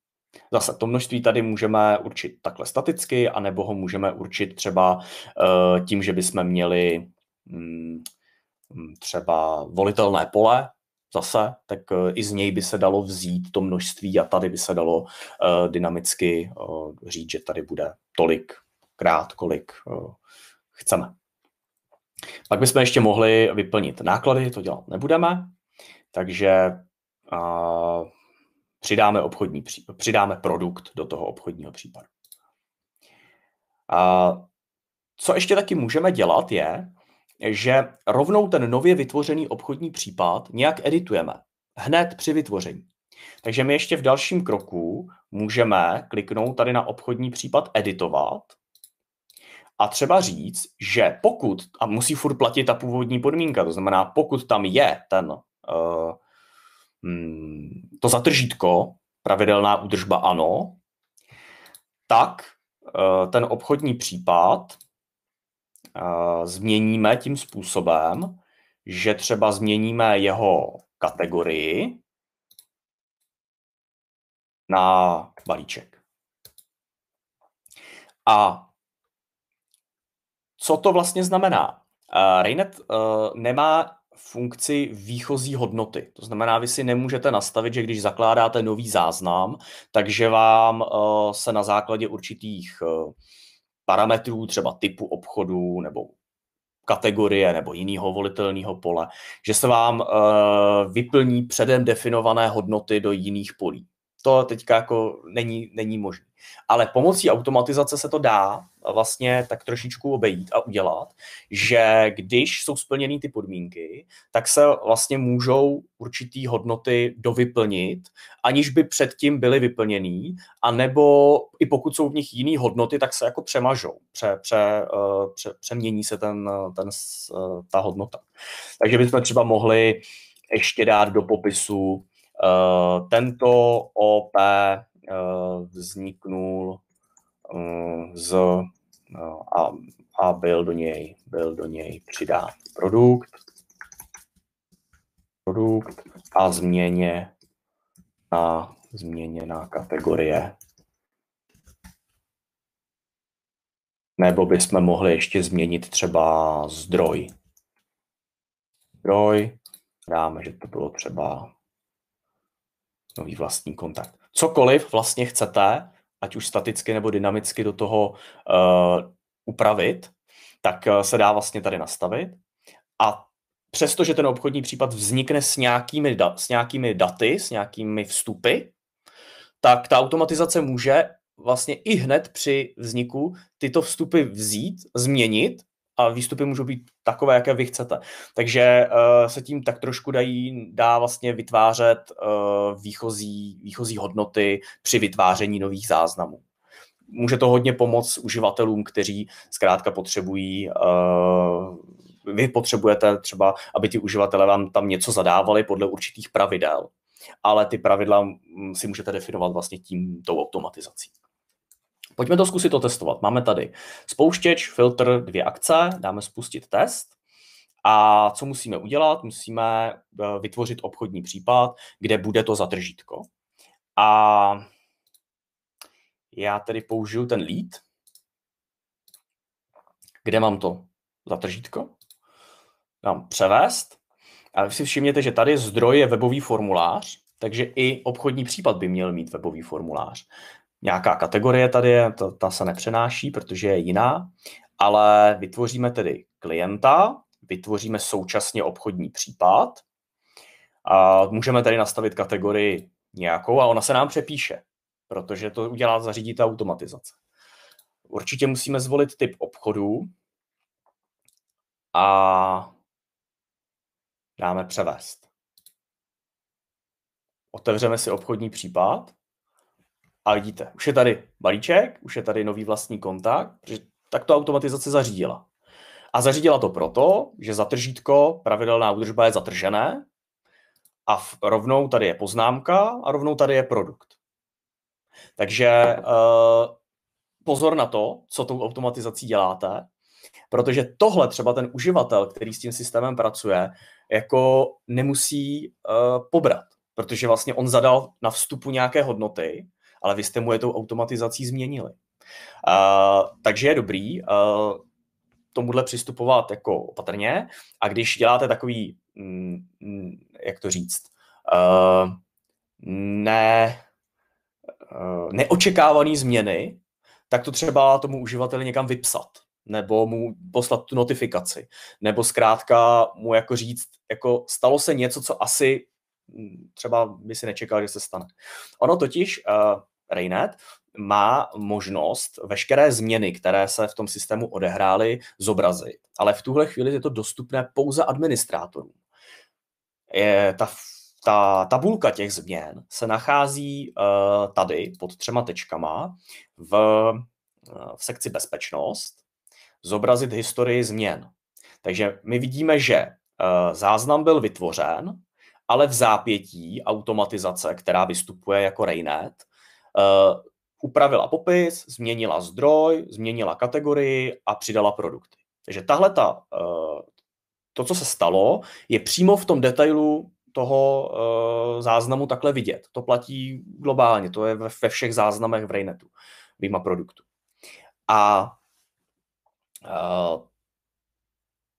Zase to množství tady můžeme určit takhle staticky, anebo ho můžeme určit třeba eh, tím, že bychom měli mm, mm, třeba volitelné pole, zase, tak eh, i z něj by se dalo vzít to množství a tady by se dalo eh, dynamicky říct, že tady bude tolik krát, kolik chceme. Pak bychom ještě mohli vyplnit náklady, to dělat nebudeme, takže přidáme, obchodní, přidáme produkt do toho obchodního případu. A co ještě taky můžeme dělat je, že rovnou ten nově vytvořený obchodní případ nějak editujeme. Hned při vytvoření. Takže my ještě v dalším kroku můžeme kliknout tady na obchodní případ editovat a třeba říct, že pokud, a musí furt platit ta původní podmínka, to znamená, pokud tam je ten uh, Mm, to zatržítko, pravidelná údržba ano, tak eh, ten obchodní případ eh, změníme tím způsobem, že třeba změníme jeho kategorii na balíček. A co to vlastně znamená? Eh, Rainet nemá funkci výchozí hodnoty. To znamená, vy si nemůžete nastavit, že když zakládáte nový záznam, takže vám eh, se na základě určitých eh, parametrů, třeba typu obchodu nebo kategorie nebo jiného volitelného pole, že se vám eh, vyplní předem definované hodnoty do jiných polí to teďka jako není, není možné. Ale pomocí automatizace se to dá vlastně tak trošičku obejít a udělat, že když jsou splněny ty podmínky, tak se vlastně můžou určitý hodnoty dovyplnit, aniž by předtím byly vyplněný, anebo i pokud jsou v nich jiné hodnoty, tak se jako přemažou, pře, pře, eh, pře, přemění se ten, ten, eh, ta hodnota. Takže bychom třeba mohli ještě dát do popisu Eh, tento OP eh, vzniknul eh, z, a, a byl, do něj, byl do něj přidán produkt, produkt a změně na na kategorie. Nebo bychom mohli ještě změnit třeba zdroj. Zdroj, dáme, že to bylo třeba nový vlastní kontakt. Cokoliv vlastně chcete, ať už staticky nebo dynamicky do toho uh, upravit, tak eh, se dá vlastně tady nastavit. A přestože ten obchodní případ vznikne s nějakými, da, s nějakými daty, s nějakými vstupy, tak ta automatizace může vlastně i hned při vzniku tyto vstupy vzít, změnit a výstupy můžou být takové, jaké vy chcete. Takže uh, se tím tak trošku dají, dá vlastně vytvářet uh, výchozí, výchozí hodnoty při vytváření nových záznamů. Může to hodně pomoct uživatelům, kteří zkrátka potřebují uh, vy potřebujete třeba, aby ti uživatelé vám tam něco zadávali podle určitých pravidel, ale ty pravidla mm, si můžete definovat vlastně tím tou automatizací. Pojďme to zkusit otestovat. Máme tady spouštěč, filtr, dvě akce, dáme spustit test. A co musíme udělat? Musíme eh, vytvořit obchodní případ, kde bude to zatržítko. A já tedy použiju ten lead, kde mám to zatržítko, dám převést. A vy si všimněte, že tady zdroj je webový formulář, takže i obchodní případ by měl mít webový formulář nějaká kategorie tady je, ta, ta se nepřenáší, protože je jiná, ale vytvoříme tedy klienta, vytvoříme současně obchodní případ a můžeme tady nastavit kategorii nějakou a ona se nám přepíše, protože to udělá, zařídí ta automatizace. Určitě musíme zvolit typ obchodu a dáme převést. Otevřeme si obchodní případ a vidíte, už je tady balíček, už je tady nový vlastní kontakt, že tak to automatizace zařídila. A zařídila to proto, že zatržítko, pravidelná údržba je zatržené a v, rovnou tady je poznámka a rovnou tady je produkt. Takže uh, pozor na to, co tou automatizací děláte, protože tohle třeba ten uživatel, který s tím systémem pracuje, jako nemusí uh, pobrat, protože vlastně on zadal na vstupu nějaké hodnoty ale vy jste mu je tou automatizací změnili. Uh, takže je dobrý uh, tomuhle přistupovat jako opatrně a když děláte takový, m, mm, mm, jak to říct, uh, ne, uh, neočekávané změny, tak to třeba tomu uživateli někam vypsat nebo mu poslat tu notifikaci, nebo zkrátka mu jako říct, jako stalo se něco, co asi mm, třeba by si nečekal, že se stane. Ono totiž, Rainet, má možnost veškeré změny, které se v tom systému odehrály, zobrazit. Ale v tuhle chvíli je to dostupné pouze administrátorům. Je ta, ta tabulka těch změn se nachází uh, tady pod třema tečkama v, uh, v sekci bezpečnost, zobrazit historii změn. Takže my vidíme, že uh, záznam byl vytvořen, ale v zápětí automatizace, která vystupuje jako Rainet, Eh, upravila popis, změnila zdroj, změnila kategorii a přidala produkty. Takže tahle ta, eh, to, co se stalo, je přímo v tom detailu toho eh, záznamu takhle vidět. To platí globálně, to je ve všech záznamech v Rainetu, výma produktu. A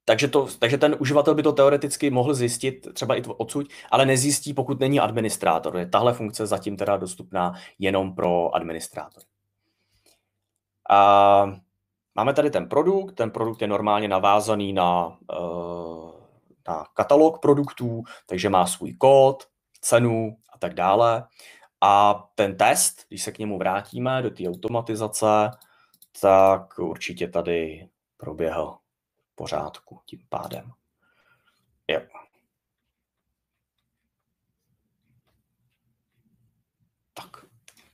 takže, to, takže ten uživatel by to teoreticky mohl zjistit třeba i odsud, ale nezjistí, pokud není administrátor. Je tahle funkce zatím teda dostupná jenom pro administrátor. A máme tady ten produkt. Ten produkt je normálně navázaný na, eh, na katalog produktů, takže má svůj kód, cenu a tak dále. A ten test, když se k němu vrátíme do té automatizace, tak určitě tady proběhl pořádku tím pádem. Jo. Tak.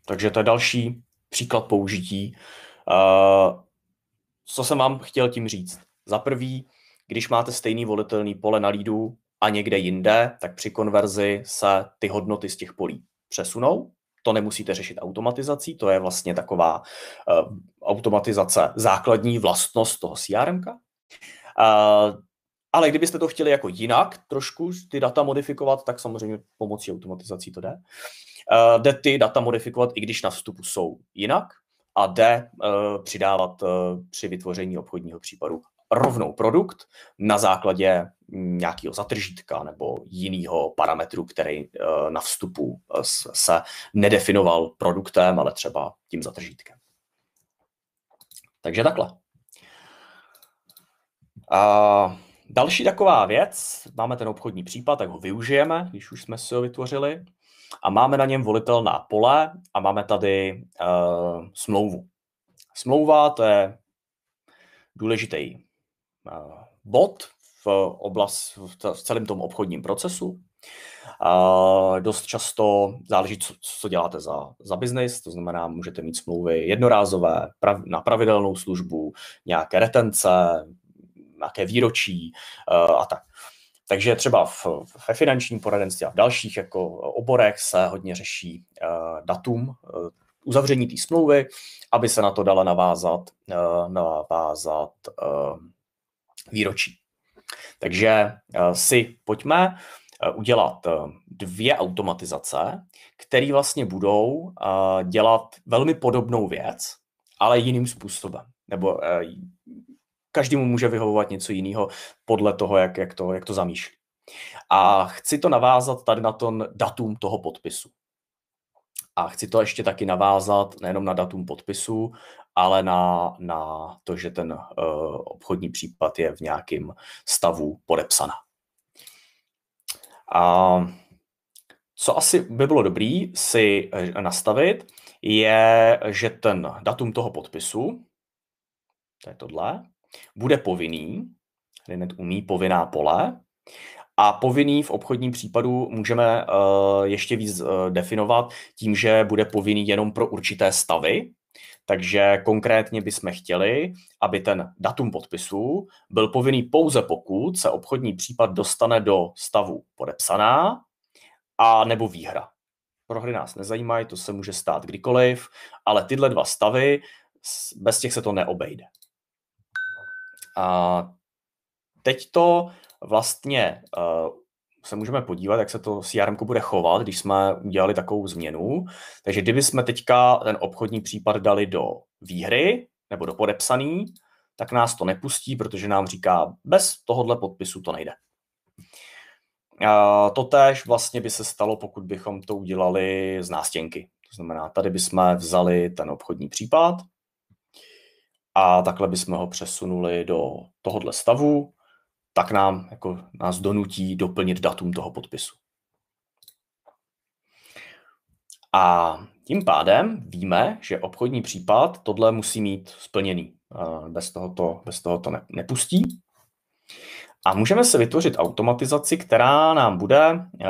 Takže to je další příklad použití. Uh, co jsem vám chtěl tím říct? Za prvý, když máte stejný volitelný pole na lídu a někde jinde, tak při konverzi se ty hodnoty z těch polí přesunou. To nemusíte řešit automatizací, to je vlastně taková uh, automatizace základní vlastnost toho CRM, ale kdybyste to chtěli jako jinak trošku ty data modifikovat, tak samozřejmě pomocí automatizací to jde. Uh, jde ty data modifikovat, i když na vstupu jsou jinak a jde uh, přidávat uh, při vytvoření obchodního případu rovnou produkt na základě nějakého zatržitka nebo jiného parametru, který e, na vstupu se nedefinoval produktem, ale třeba tím zatržítkem. Takže takhle další taková věc, máme ten obchodní případ, tak ho využijeme, když už jsme si ho vytvořili. A máme na něm volitelná pole a máme tady uh, smlouvu. Smlouva to je důležitý uh, bod v, oblast, v celém tom obchodním procesu. Uh, dost často záleží, co, co děláte za, za biznis, to znamená, můžete mít smlouvy jednorázové prav, na pravidelnou službu, nějaké retence, nějaké výročí eh, a tak. Takže třeba v, ve finančním poradenství a v dalších jako oborech se hodně řeší eh, datum eh, uzavření té smlouvy, aby se na to dala navázat, navázat výročí. Takže si pojďme udělat dvě automatizace, které vlastně budou dělat velmi podobnou věc, ale jiným způsobem. Nebo každému může vyhovovat něco jiného podle toho, jak, jak, to, jak to zamýšlí. A chci to navázat tady na ten datum toho podpisu. A chci to ještě taky navázat nejenom na datum podpisu, ale na, na to, že ten uh, obchodní případ je v nějakém stavu podepsaná. A co asi by bylo dobrý si eh, nastavit, je, že ten datum toho podpisu, to je tohle, bude povinný, net umí povinná pole, a povinný v obchodním případu můžeme uh, ještě víc uh, definovat tím, že bude povinný jenom pro určité stavy. Takže konkrétně bychom chtěli, aby ten datum podpisu byl povinný pouze pokud se obchodní případ dostane do stavu podepsaná a nebo výhra. Prohry nás nezajímají, to se může stát kdykoliv, ale tyhle dva stavy, bez těch se to neobejde. A teď to vlastně uh, se můžeme podívat, jak se to s Jarmku bude chovat, když jsme udělali takovou změnu. Takže kdyby jsme teďka ten obchodní případ dali do výhry nebo do podepsaný, tak nás to nepustí, protože nám říká, bez tohohle podpisu to nejde. To též vlastně by se stalo, pokud bychom to udělali z nástěnky. To znamená, tady bychom vzali ten obchodní případ, a takhle bychom ho přesunuli do tohohle stavu, tak nám jako nás donutí doplnit datum toho podpisu. A tím pádem víme, že obchodní případ tohle musí mít splněný. Bez toho to, bez toho to ne, nepustí. A můžeme se vytvořit automatizaci, která nám bude eh,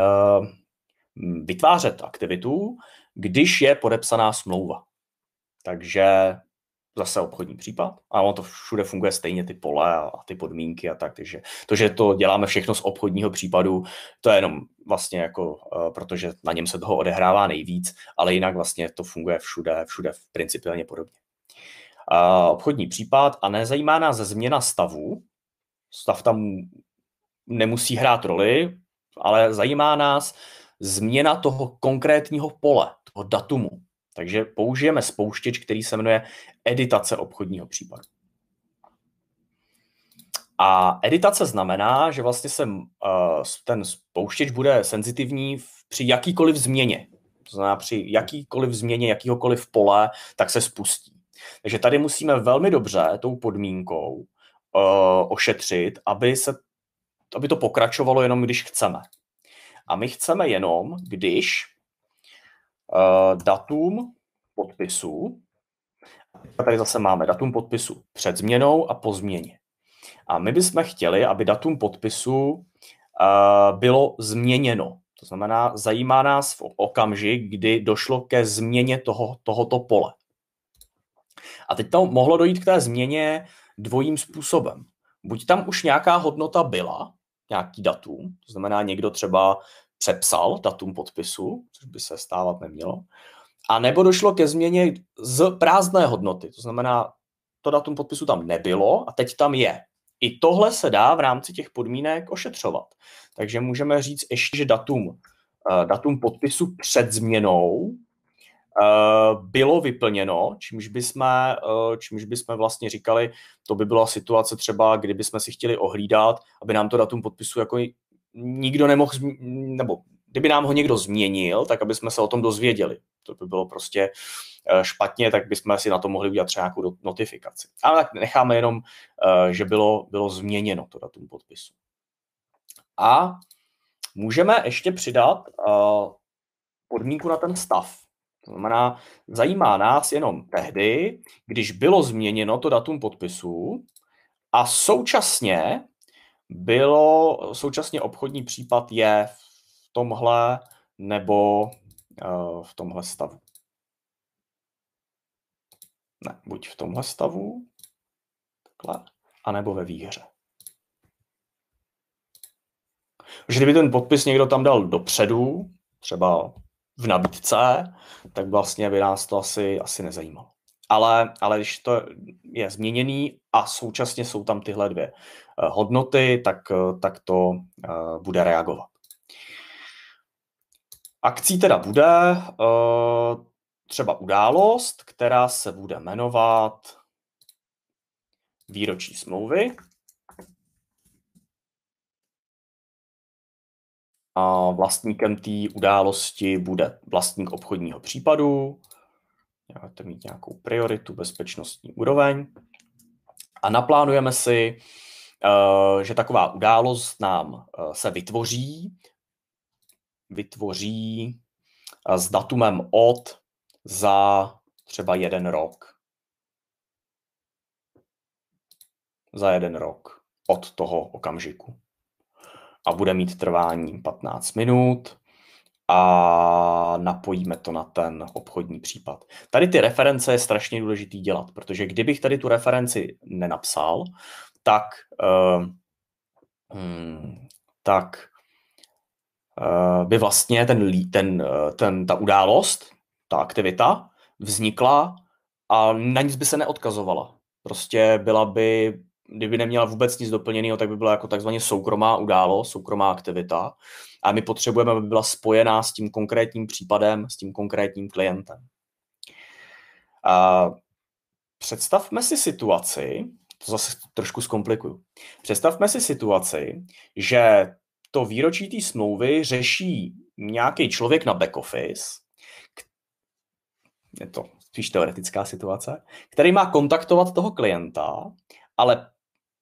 vytvářet aktivitu, když je podepsaná smlouva. Takže zase obchodní případ a ono to všude funguje stejně, ty pole a, ty podmínky a tak, takže to, že to děláme všechno z obchodního případu, to je jenom vlastně jako, eh, protože na něm se toho odehrává nejvíc, ale jinak vlastně to funguje všude, všude principiálně podobně. A obchodní případ a nezajímá nás změna stavu, stav tam nemusí hrát roli, ale zajímá nás změna toho konkrétního pole, toho datumu, takže použijeme spouštěč, který se jmenuje editace obchodního případu. A editace znamená, že vlastně se uh, ten spouštěč bude senzitivní při jakýkoliv změně. To znamená, při jakýkoliv změně jakýhokoliv pole, tak se spustí. Takže tady musíme velmi dobře tou podmínkou uh, ošetřit, aby, se, aby to pokračovalo jenom, když chceme. A my chceme jenom, když Eh, datum podpisu, a tady zase máme datum podpisu před změnou a po změně. A my bychom chtěli, aby datum podpisu eh, bylo změněno. To znamená, zajímá nás v okamžik, kdy došlo ke změně toho, tohoto pole. A teď to mohlo dojít k té změně dvojím způsobem. Buď tam už nějaká hodnota byla, nějaký datum, to znamená někdo třeba přepsal datum podpisu, což by se stávat nemělo, a nebo došlo ke změně z prázdné hodnoty, to znamená, to datum podpisu tam nebylo a teď tam je. I tohle se dá v rámci těch podmínek ošetřovat. Takže můžeme říct ještě, že datum, eh, datum podpisu před změnou eh, bylo vyplněno, čímž bychom, eh, čímž bychom vlastně říkali, to by byla situace třeba, kdyby jsme si chtěli ohlídat, aby nám to datum podpisu jako nikdo nemohl, nebo kdyby nám ho někdo změnil, tak aby jsme se o tom dozvěděli. To by bylo prostě eh, špatně, tak bychom si na to mohli udělat třeba nějakou notifikaci. Ale tak necháme jenom, eh, že bylo, bylo změněno to datum podpisu. A můžeme ještě přidat eh, podmínku na ten stav. To znamená, zajímá nás jenom tehdy, když bylo změněno to datum podpisu a současně bylo současně obchodní případ je v tomhle nebo eh, v tomhle stavu. Ne, buď v tomhle stavu, takhle, anebo ve výhře. Že kdyby ten podpis někdo tam dal dopředu, třeba v nabídce, tak vlastně by nás to asi, asi nezajímalo ale, ale když to je změněný a současně jsou tam tyhle dvě eh, hodnoty, tak, eh, tak to eh, bude reagovat. Akcí teda bude třeba událost, která se bude jmenovat výroční smlouvy. A vlastníkem té události bude vlastník obchodního případu, Máte mít nějakou prioritu, bezpečnostní úroveň. A naplánujeme si, eh, že taková událost nám eh, se vytvoří, vytvoří eh, s datumem od za třeba jeden rok. Za jeden rok od toho okamžiku. A bude mít trvání 15 minut a napojíme to na ten obchodní případ. Tady ty reference je strašně důležitý dělat, protože kdybych tady tu referenci nenapsal, tak, uh, hmm, tak uh, by vlastně ten, ten, eh, ten, ta událost, ta aktivita vznikla a na nic by se neodkazovala. Prostě byla by kdyby neměla vůbec nic doplněného, tak by byla jako takzvaně soukromá událost, soukromá aktivita. A my potřebujeme, aby byla spojená s tím konkrétním případem, s tím konkrétním klientem. A představme si situaci, to zase trošku zkomplikuju. Představme si situaci, že to výročí té smlouvy řeší nějaký člověk na back office, je to spíš teoretická situace, který má kontaktovat toho klienta, ale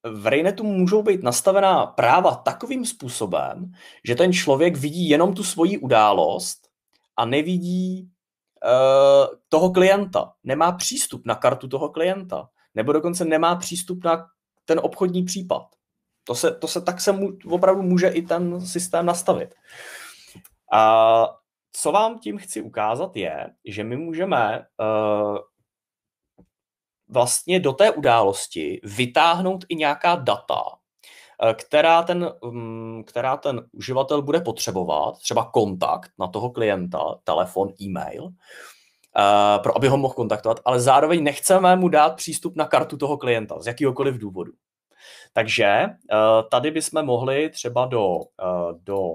v Rainetu můžou být nastavená práva takovým způsobem, že ten člověk vidí jenom tu svoji událost a nevidí uh, toho klienta. Nemá přístup na kartu toho klienta. Nebo dokonce nemá přístup na ten obchodní případ. To se, to se tak se mu, opravdu může i ten systém nastavit. A co vám tím chci ukázat je, že my můžeme uh, vlastně do té události vytáhnout i nějaká data, eh, která ten, mm, která ten uživatel bude potřebovat, třeba kontakt na toho klienta, telefon, e-mail, eh, pro aby ho mohl kontaktovat, ale zároveň nechceme mu dát přístup na kartu toho klienta z jakýhokoliv důvodu. Takže eh, tady bychom mohli třeba do, do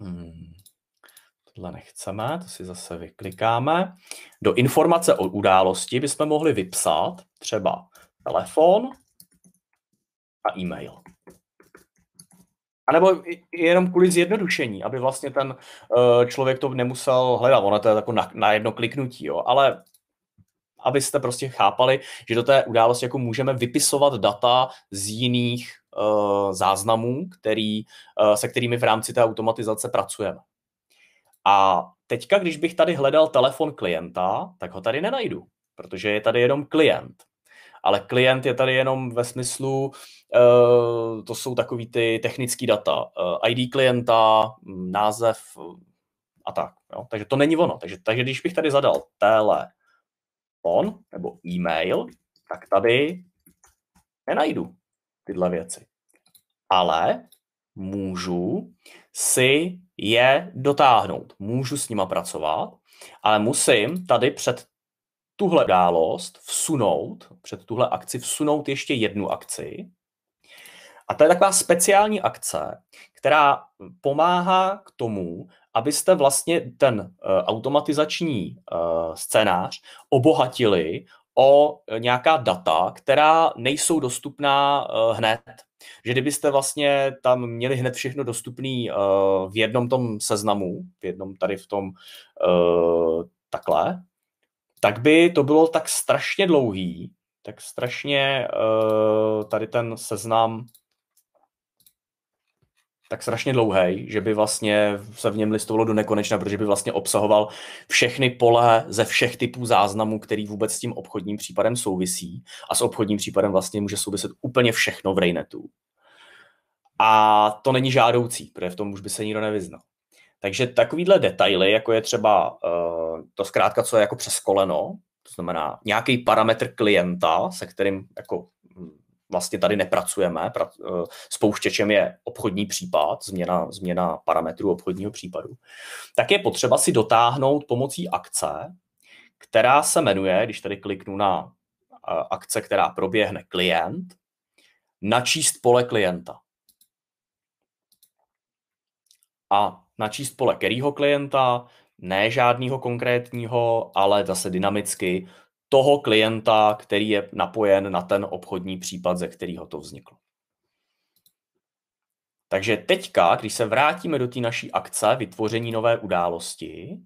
hmm, tohle nechceme, to si zase vyklikáme. Do informace o události bychom mohli vypsat třeba telefon a e-mail. A nebo jenom kvůli zjednodušení, aby vlastně ten eh, člověk to nemusel hledat. Ono to je jako na, na jedno kliknutí, jo. ale abyste prostě chápali, že do té události jako můžeme vypisovat data z jiných uh, záznamů, který, uh, se kterými v rámci té automatizace pracujeme. A teďka, když bych tady hledal telefon klienta, tak ho tady nenajdu, protože je tady jenom klient. Ale klient je tady jenom ve smyslu, eh, to jsou takový ty technické data, eh, ID klienta, mm, název eh, a tak. Jo? Takže to není ono. Takže, takže když bych tady zadal telefon nebo e-mail, tak tady nenajdu tyhle věci. Ale můžu si je dotáhnout. Můžu s nima pracovat, ale musím tady před tuhle událost vsunout, před tuhle akci vsunout ještě jednu akci. A to je taková speciální akce, která pomáhá k tomu, abyste vlastně ten uh, automatizační uh, scénář obohatili o nějaká data, která nejsou dostupná uh, hned že kdybyste vlastně tam měli hned všechno dostupné uh, eh, v jednom tom seznamu, v jednom tady v tom uh, takhle, tak by to bylo tak strašně dlouhý, tak strašně uh, tady ten seznam tak strašně dlouhý, že by vlastně se v něm listovalo do nekonečna, protože by vlastně obsahoval všechny pole ze všech typů záznamů, který vůbec s tím obchodním případem souvisí a s obchodním případem vlastně může souviset úplně všechno v Rejnetu. A to není žádoucí, protože v tom už by se nikdo nevyznal. Takže takovýhle detaily, jako je třeba uh, to zkrátka, co je jako přes koleno, to znamená nějaký parametr klienta, se kterým jako vlastně tady nepracujeme. Eh, spouštěčem je obchodní případ, změna, změna parametrů obchodního případu. Tak je potřeba si dotáhnout pomocí akce, která se jmenuje, když tady kliknu na eh, akce, která proběhne klient, načíst pole klienta. A načíst pole kterého klienta, ne žádného konkrétního, ale zase dynamicky toho klienta, který je napojen na ten obchodní případ, ze kterého to vzniklo. Takže teďka, když se vrátíme do té naší akce vytvoření nové události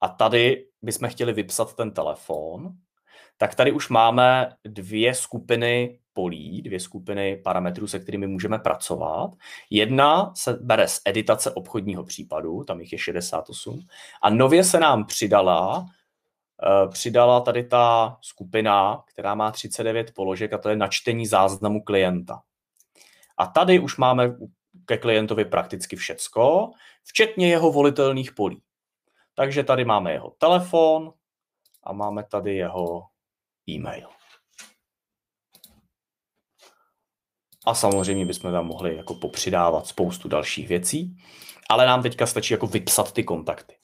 a tady bychom chtěli vypsat ten telefon, tak tady už máme dvě skupiny polí, dvě skupiny parametrů, se kterými můžeme pracovat. Jedna se bere z editace obchodního případu, tam jich je 68, a nově se nám přidala Eh, přidala tady ta skupina, která má 39 položek a to je načtení záznamu klienta. A tady už máme ke klientovi prakticky všecko, včetně jeho volitelných polí. Takže tady máme jeho telefon a máme tady jeho e-mail. A samozřejmě bychom tam mohli jako popřidávat spoustu dalších věcí, ale nám teďka stačí jako vypsat ty kontakty.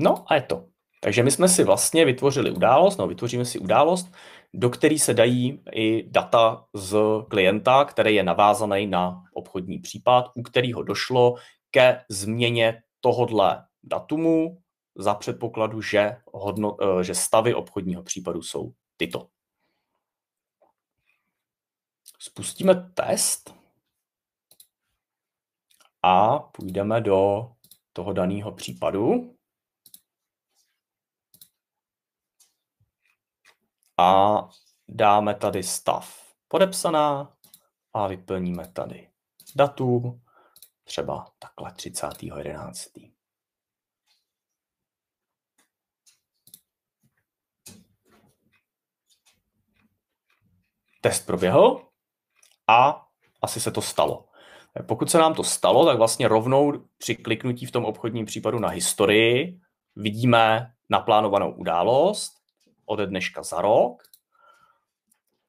No a je to. Takže my jsme si vlastně vytvořili událost, no vytvoříme si událost, do které se dají i data z klienta, který je navázaný na obchodní případ, u kterého došlo ke změně tohodle datumu za předpokladu, že, hodno, eh, že stavy obchodního případu jsou tyto. Spustíme test a půjdeme do toho daného případu. a dáme tady stav podepsaná a vyplníme tady datum, třeba takhle 30.11. Test proběhl a asi se to stalo. Pokud se nám to stalo, tak vlastně rovnou při kliknutí v tom obchodním případu na historii vidíme naplánovanou událost ode dneška za rok,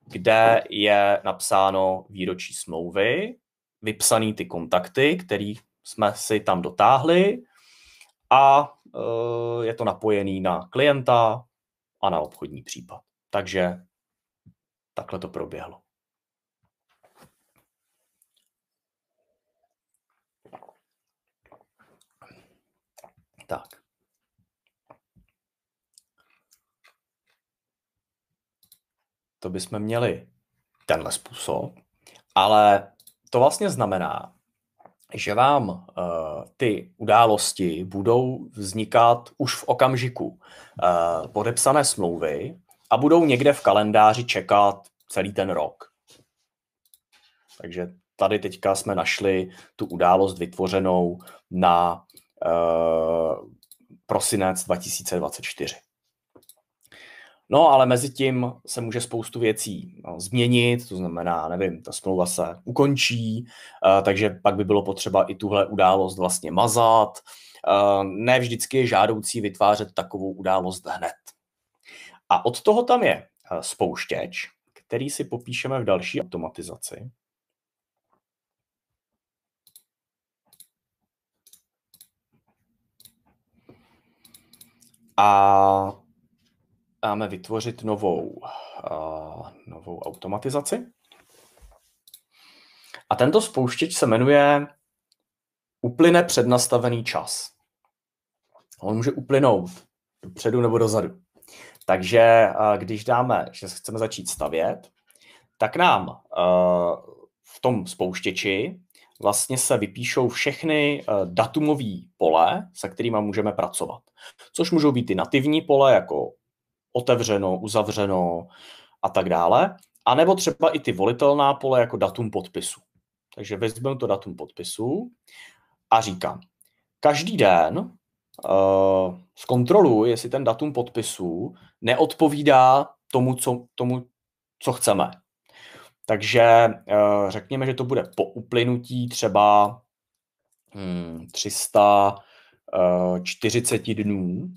kde je napsáno výročí smlouvy, vypsaný ty kontakty, který jsme si tam dotáhli a e, je to napojený na klienta a na obchodní případ. Takže takhle to proběhlo. Tak. to bychom měli tenhle způsob, ale to vlastně znamená, že vám uh, ty události budou vznikat už v okamžiku uh, podepsané smlouvy a budou někde v kalendáři čekat celý ten rok. Takže tady teďka jsme našli tu událost vytvořenou na uh, prosinec 2024. No, ale mezi tím se může spoustu věcí no, změnit, to znamená, nevím, ta smlouva se ukončí, eh, takže pak by bylo potřeba i tuhle událost vlastně mazat. Eh, ne vždycky je žádoucí vytvářet takovou událost hned. A od toho tam je eh, spouštěč, který si popíšeme v další automatizaci. A máme vytvořit novou, uh, novou automatizaci. A tento spouštěč se jmenuje uplyne přednastavený čas. On může uplynout dopředu nebo dozadu. Takže uh, když dáme, že chceme začít stavět, tak nám uh, v tom spouštěči vlastně se vypíšou všechny datumové pole, se kterými můžeme pracovat. Což můžou být i nativní pole, jako otevřeno, uzavřeno a tak dále. A nebo třeba i ty volitelná pole jako datum podpisu. Takže vezmeme to datum podpisu a říkám, každý den uh, zkontroluji, jestli ten datum podpisu neodpovídá tomu, co, tomu, co chceme. Takže uh, řekněme, že to bude po uplynutí třeba hmm, 340 eh, dnů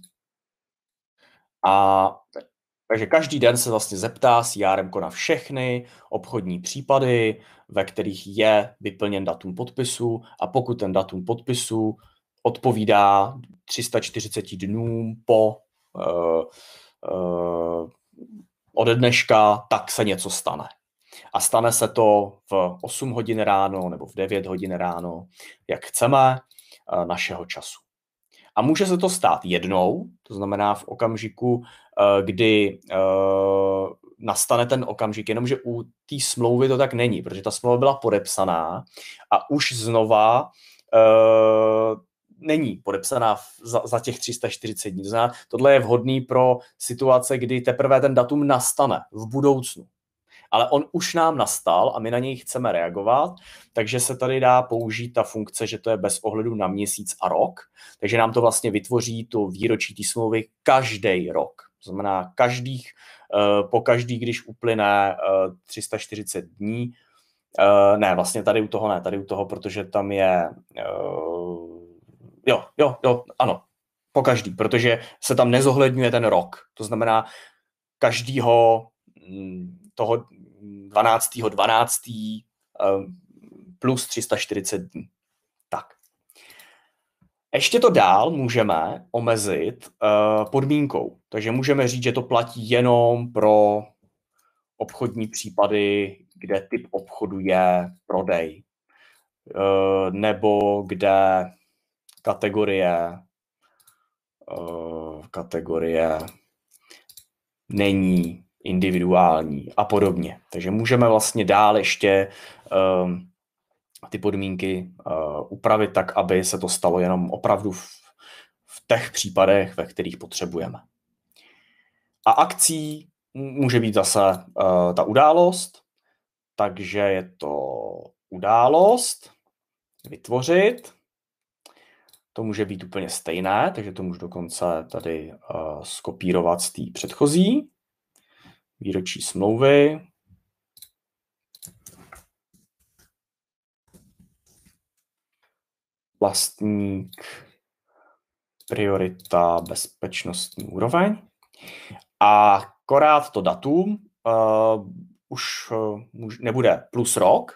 a takže každý den se vlastně zeptá s Járemko na všechny obchodní případy, ve kterých je vyplněn datum podpisu a pokud ten datum podpisu odpovídá 340 dnům po uh, uh, ode dneška, tak se něco stane. A stane se to v 8 hodin ráno nebo v 9 hodin ráno, jak chceme, eh, našeho času. A může se to stát jednou, to znamená v okamžiku, eh, kdy eh, nastane ten okamžik, jenomže u té smlouvy to tak není, protože ta smlouva byla podepsaná a už znova eh, není podepsaná za, za těch 340 dní. To znamená, tohle je vhodný pro situace, kdy teprve ten datum nastane v budoucnu ale on už nám nastal a my na něj chceme reagovat, takže se tady dá použít ta funkce, že to je bez ohledu na měsíc a rok, takže nám to vlastně vytvoří tu výročí té smlouvy každý rok. To znamená, každých, eh, po každý, když uplyne 340 eh, dní, eh, ne, vlastně tady u toho ne, tady u toho, protože tam je, jo, jo, jo, ano, po každý, protože se tam nezohledňuje ten rok. To znamená, každýho mm, toho 12. 12. Ehm, plus 340 dní. Tak. Ještě to dál můžeme omezit eh, podmínkou. Takže můžeme říct, že to platí jenom pro obchodní případy, kde typ obchodu je prodej, eh, nebo kde kategorie eh, kategorie není individuální a podobně. Takže můžeme vlastně dál ještě ehm, ty podmínky uh, upravit tak, aby se to stalo jenom opravdu v, v těch případech, ve kterých potřebujeme. A akcí může být zase uh, ta událost, takže je to událost, vytvořit, to může být úplně stejné, takže to můžu dokonce tady uh, eh, skopírovat z té předchozí výročí smlouvy. Vlastník, priorita, bezpečnostní úroveň. A korát to datum uh, už uh, nebude plus rok,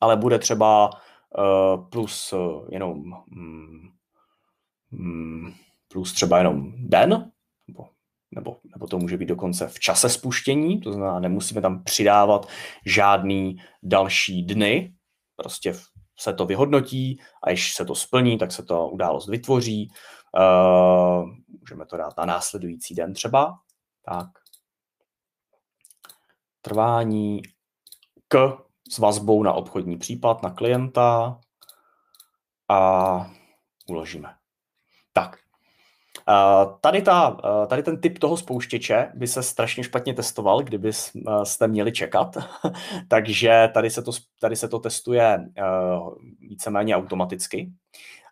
ale bude třeba uh, plus uh, jenom mm, mm, plus třeba jenom den, nebo nebo, nebo to může být dokonce v čase spuštění, to znamená, nemusíme tam přidávat žádný další dny, prostě se to vyhodnotí a když se to splní, tak se to událost vytvoří. Uh, můžeme to dát na následující den třeba. Tak. Trvání k s vazbou na obchodní případ, na klienta a uložíme. Tak, Tady, ta, tady ten typ toho spouštěče by se strašně špatně testoval, kdyby jste měli čekat. [laughs] Takže tady se to, tady se to testuje víceméně automaticky.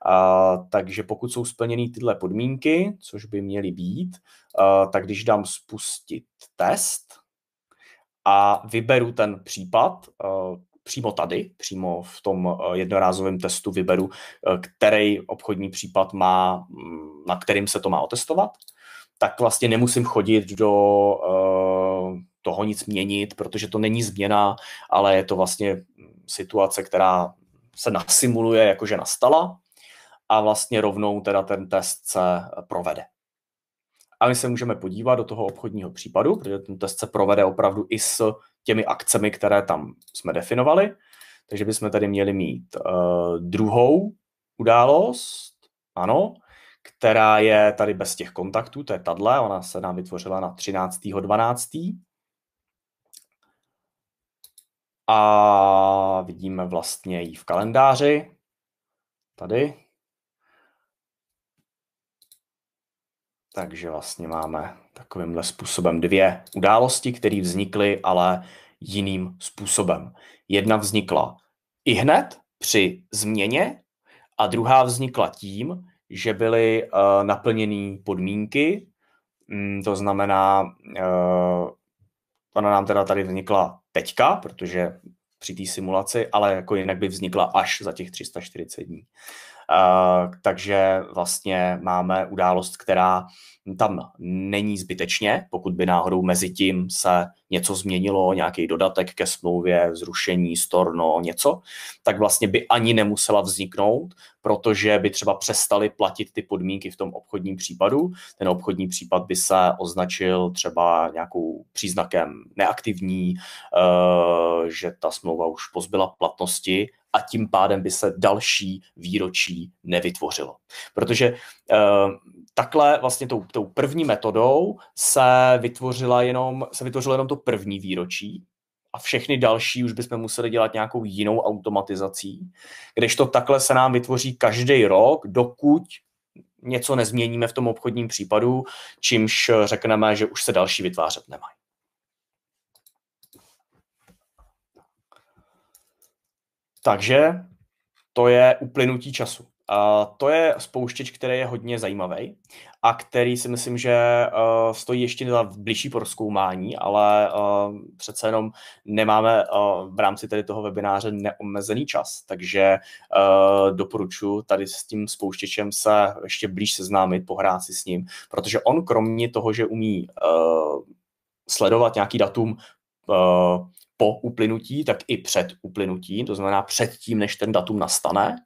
A, takže pokud jsou splněny tyhle podmínky, což by měly být, a, tak když dám spustit test a vyberu ten případ, přímo tady, přímo v tom eh, jednorázovém testu vyberu, eh, který obchodní případ má, mm, na kterým se to má otestovat, tak vlastně nemusím chodit do eh, toho nic měnit, protože to není změna, ale je to vlastně mm, situace, která se nasimuluje, jakože nastala a vlastně rovnou teda ten test se provede a my se můžeme podívat do toho obchodního případu, protože ten test se provede opravdu i s těmi akcemi, které tam jsme definovali. Takže bychom tady měli mít uh, druhou událost, ano, která je tady bez těch kontaktů, to je tadle, ona se nám vytvořila na 13.12. A vidíme vlastně ji v kalendáři, tady, Takže vlastně máme takovýmhle způsobem dvě události, které vznikly, ale jiným způsobem. Jedna vznikla i hned při změně a druhá vznikla tím, že byly uh, naplněné podmínky, mm, to znamená, uh, ona nám teda tady vznikla teďka, protože při té simulaci, ale jako jinak by vznikla až za těch 340 dní. Eh, takže vlastně máme událost, která tam není zbytečně, pokud by náhodou mezi tím se něco změnilo, nějaký dodatek ke smlouvě, zrušení, storno, něco, tak vlastně by ani nemusela vzniknout, protože by třeba přestali platit ty podmínky v tom obchodním případu. Ten obchodní případ by se označil třeba nějakou příznakem neaktivní, eh, že ta smlouva už pozbyla platnosti a tím pádem by se další výročí nevytvořilo. Protože e, takhle vlastně tou, tou první metodou se, vytvořila jenom, se vytvořilo jenom to první výročí a všechny další už bychom museli dělat nějakou jinou automatizací, kdežto takhle se nám vytvoří každý rok, dokud něco nezměníme v tom obchodním případu, čímž řekneme, že už se další vytvářet nemají. Takže to je uplynutí času. A to je spouštěč, který je hodně zajímavý a který si myslím, že uh, stojí ještě za blížší proskoumání, ale uh, přece jenom nemáme uh, v rámci tady toho webináře neomezený čas, takže uh, doporučuji tady s tím spouštěčem se ještě blíž seznámit, pohrát si s ním, protože on kromě toho, že umí uh, sledovat nějaký datum, uh, po uplynutí, tak i před uplynutím, to znamená před tím, než ten datum nastane.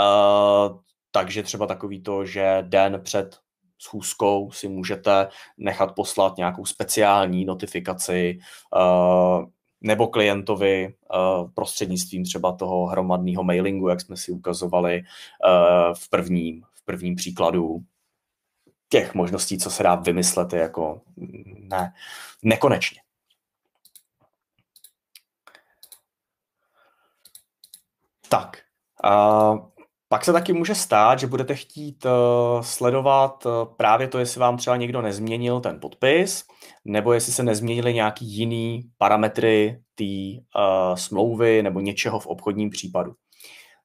Eh, takže třeba takový to, že den před schůzkou si můžete nechat poslat nějakou speciální notifikaci eh, nebo klientovi eh, prostřednictvím třeba toho hromadného mailingu, jak jsme si ukazovali v prvním, v prvním příkladu. Těch možností, co se dá vymyslet, je jako mm, ne, nekonečně. Tak. A pak se taky může stát, že budete chtít eh, sledovat eh, právě to, jestli vám třeba někdo nezměnil ten podpis, nebo jestli se nezměnily nějaký jiný parametry té eh, smlouvy nebo něčeho v obchodním případu.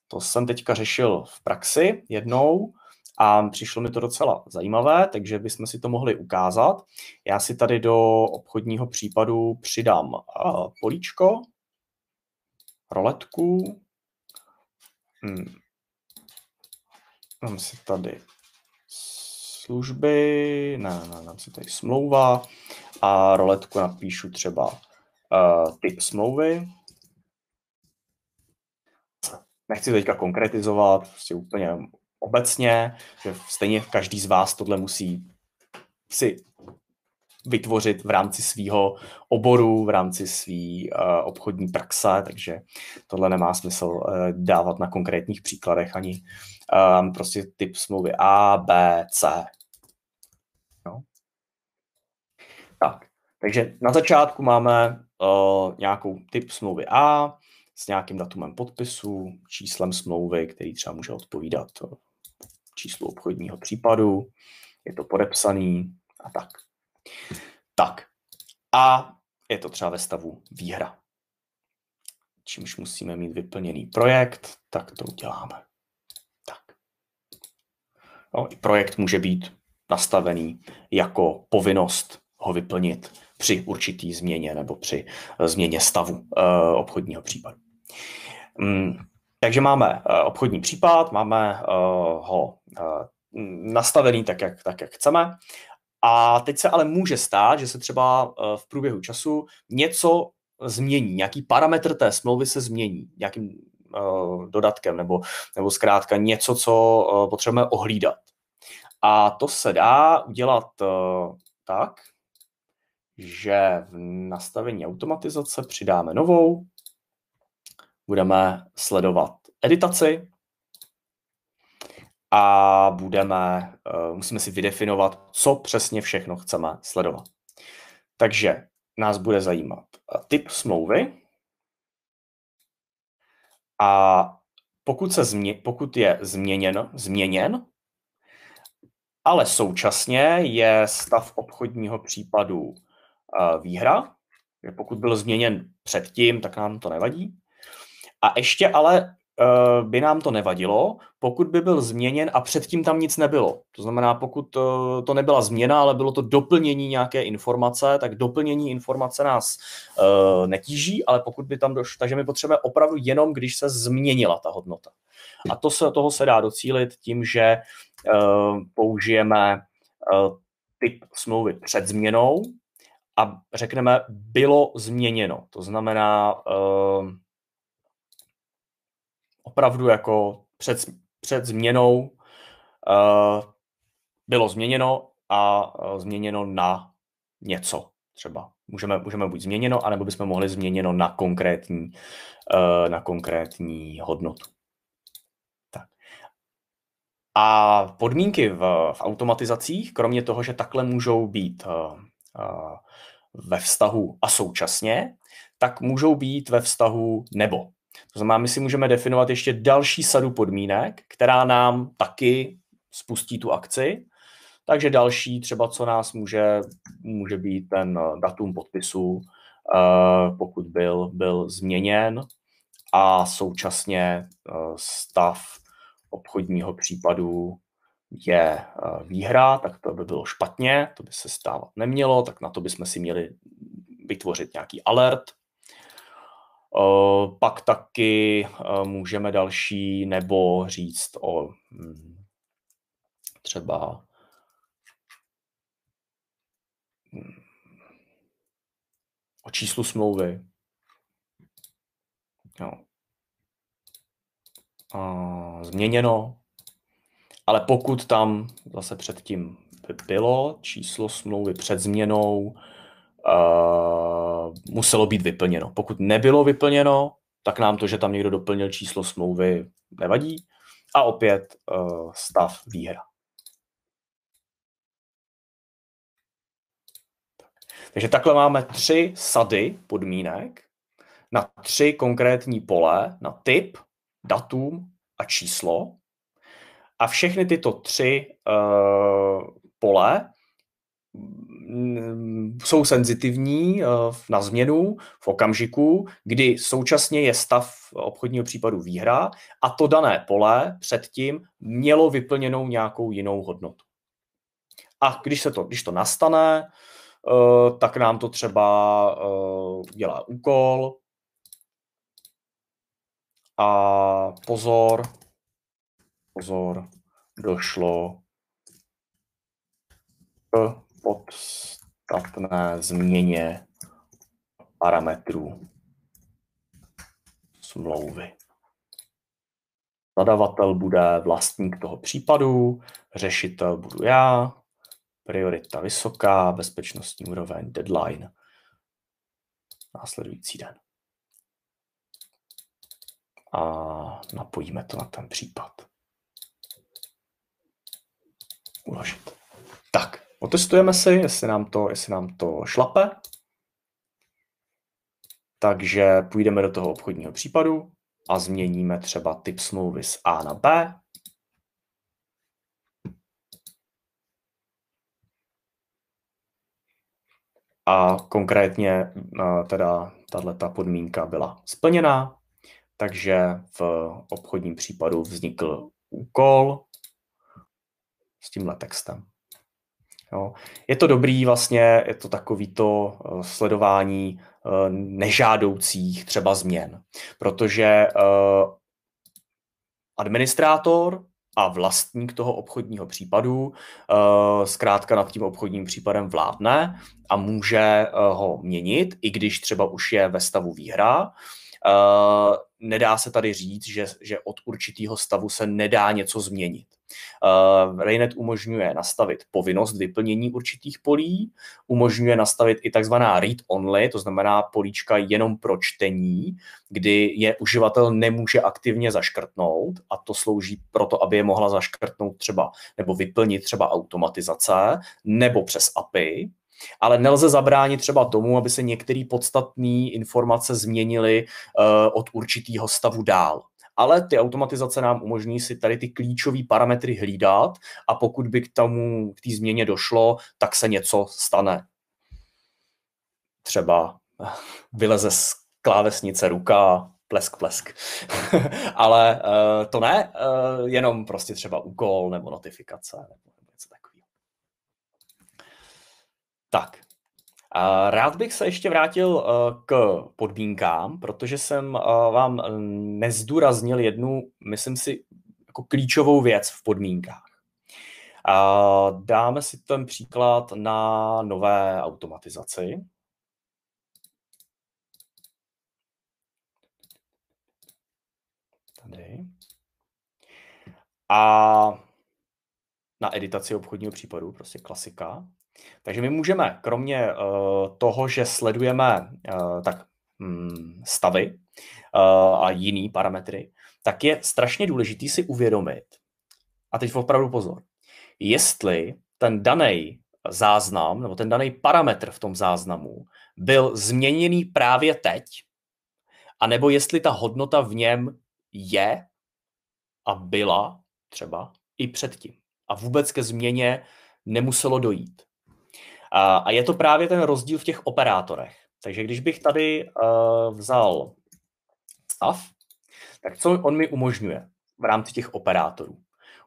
To jsem teďka řešil v praxi jednou a přišlo mi to docela zajímavé, takže bychom si to mohli ukázat. Já si tady do obchodního případu přidám políčko, roletku, Hmm. Mám si tady služby, ne, ne, ne, mám si tady smlouva a roletku napíšu třeba uh, typ smlouvy. Nechci teďka konkretizovat, prostě úplně obecně, že stejně každý z vás tohle musí si vytvořit v rámci svého oboru, v rámci své uh, eh, obchodní praxe, takže tohle nemá smysl uh, dávat na konkrétních příkladech ani um, prostě typ smlouvy A, B, C. No. Tak, takže na začátku máme uh, nějakou typ smlouvy A s nějakým datumem podpisu, číslem smlouvy, který třeba může odpovídat číslu obchodního případu, je to podepsaný a tak. Tak. A je to třeba ve stavu výhra. Čímž musíme mít vyplněný projekt, tak to uděláme. Tak. No, i projekt může být nastavený jako povinnost ho vyplnit při určitý změně nebo při eh, změně stavu eh, obchodního případu. Mm, takže máme eh, obchodní případ, máme ho nastavený tak, jak, tak, jak chceme a teď se ale může stát, že se třeba eh, v průběhu času něco změní, nějaký parametr té smlouvy se změní nějakým uh, dodatkem nebo, nebo zkrátka něco, co uh, potřebujeme ohlídat. A to se dá udělat uh, tak, že v nastavení automatizace přidáme novou, budeme sledovat editaci a budeme, eh, musíme si vydefinovat, co přesně všechno chceme sledovat. Takže nás bude zajímat eh, typ smlouvy a pokud, se změ, pokud je změněn, změněn, ale současně je stav obchodního případu eh, výhra, pokud byl změněn předtím, tak nám to nevadí. A ještě ale Eh, by nám to nevadilo, pokud by byl změněn a předtím tam nic nebylo. To znamená, pokud eh, to nebyla změna, ale bylo to doplnění nějaké informace, tak doplnění informace nás eh, netíží, ale pokud by tam došlo, takže my potřebujeme opravdu jenom, když se změnila ta hodnota. A to se, toho se dá docílit tím, že použijeme typ smlouvy před změnou a řekneme, bylo změněno. To znamená, opravdu jako před, před změnou uh, bylo změněno a uh, změněno na něco třeba. Můžeme, můžeme buď změněno, anebo bychom mohli změněno na konkrétní, uh, na konkrétní hodnotu. Tak. A podmínky v, v automatizacích, kromě toho, že takhle můžou být uh, uh, ve vztahu a současně, tak můžou být ve vztahu nebo. To znamená, my si můžeme definovat ještě další sadu podmínek, která nám taky spustí tu akci. Takže další třeba, co nás může, může být ten eh, datum podpisu, eh, pokud byl, byl změněn a současně eh, stav obchodního případu je výhra, tak to by bylo špatně, to by se stávat nemělo, tak na to bychom si měli vytvořit nějaký alert Eh, pak taky eh, můžeme další nebo říct o hm, třeba hm, o číslu smlouvy. Jo. A eh, změněno, ale pokud tam zase předtím by bylo číslo smlouvy před změnou, Eh, muselo být vyplněno. Pokud nebylo vyplněno, tak nám to, že tam někdo doplnil číslo smlouvy, nevadí. A opět uh, stav výhra. Takže takhle máme tři sady podmínek na tři konkrétní pole, na typ, datum a číslo. A všechny tyto tři uh, pole Mm, jsou senzitivní eh, na změnu v okamžiku, kdy současně je stav obchodního případu výhra a to dané pole předtím mělo vyplněnou nějakou jinou hodnotu. A když, se to, když to nastane, eh, tak nám to třeba eh, dělá úkol a pozor, pozor, došlo podstatné změně parametrů smlouvy. Zadavatel bude vlastník toho případu, řešitel budu já, priorita vysoká, bezpečnostní úroveň, deadline následující den. A napojíme to na ten případ. Uložit. Tak. Otestujeme si, jestli nám to, jestli nám to šlape. Takže půjdeme do toho obchodního případu a změníme třeba typ smlouvy z A na B. A konkrétně eh, teda ta podmínka byla splněná, takže v obchodním případu vznikl úkol s tímhle textem. Jo. Je to dobrý vlastně, je to takový to eh, sledování eh, nežádoucích třeba změn, protože eh, administrátor a vlastník toho obchodního případu zkrátka nad tím obchodním případem vládne a může ho měnit, i když třeba už je ve stavu výhra, Eh, nedá se tady říct, že, že od určitého stavu se nedá něco změnit. Uh, eh, Rainet umožňuje nastavit povinnost vyplnění určitých polí, umožňuje nastavit i takzvaná read-only, to znamená políčka jenom pro čtení, kdy je uživatel nemůže aktivně zaškrtnout a to slouží proto, aby je mohla zaškrtnout třeba nebo vyplnit třeba automatizace nebo přes API ale nelze zabránit třeba tomu, aby se některé podstatné informace změnily eh, od určitého stavu dál ale ty automatizace nám umožní si tady ty klíčové parametry hlídat a pokud by k tomu, k té změně došlo, tak se něco stane. Třeba [laughs] vyleze z klávesnice ruka, plesk, plesk. [laughs] ale eh, to ne, eh, jenom prostě třeba úkol nebo notifikace. Nebo Tak, Rád bych se ještě vrátil eh, k podmínkám, protože jsem eh, vám nezdůraznil jednu, myslím si, jako klíčovou věc v podmínkách. Dáme si ten příklad na nové automatizaci. Tady. A na editaci obchodního případu, prostě klasika. Takže my můžeme, kromě eh, toho, že sledujeme eh, tak hm, stavy eh, a jiný parametry, tak je strašně důležitý si uvědomit, a teď opravdu pozor, jestli ten daný záznam nebo ten daný parametr v tom záznamu byl změněný právě teď, anebo jestli ta hodnota v něm je a byla třeba i předtím. A vůbec ke změně nemuselo dojít. A, a je to právě ten rozdíl v těch operátorech. Takže když bych tady uh, vzal stav, tak co on mi umožňuje v rámci těch operátorů?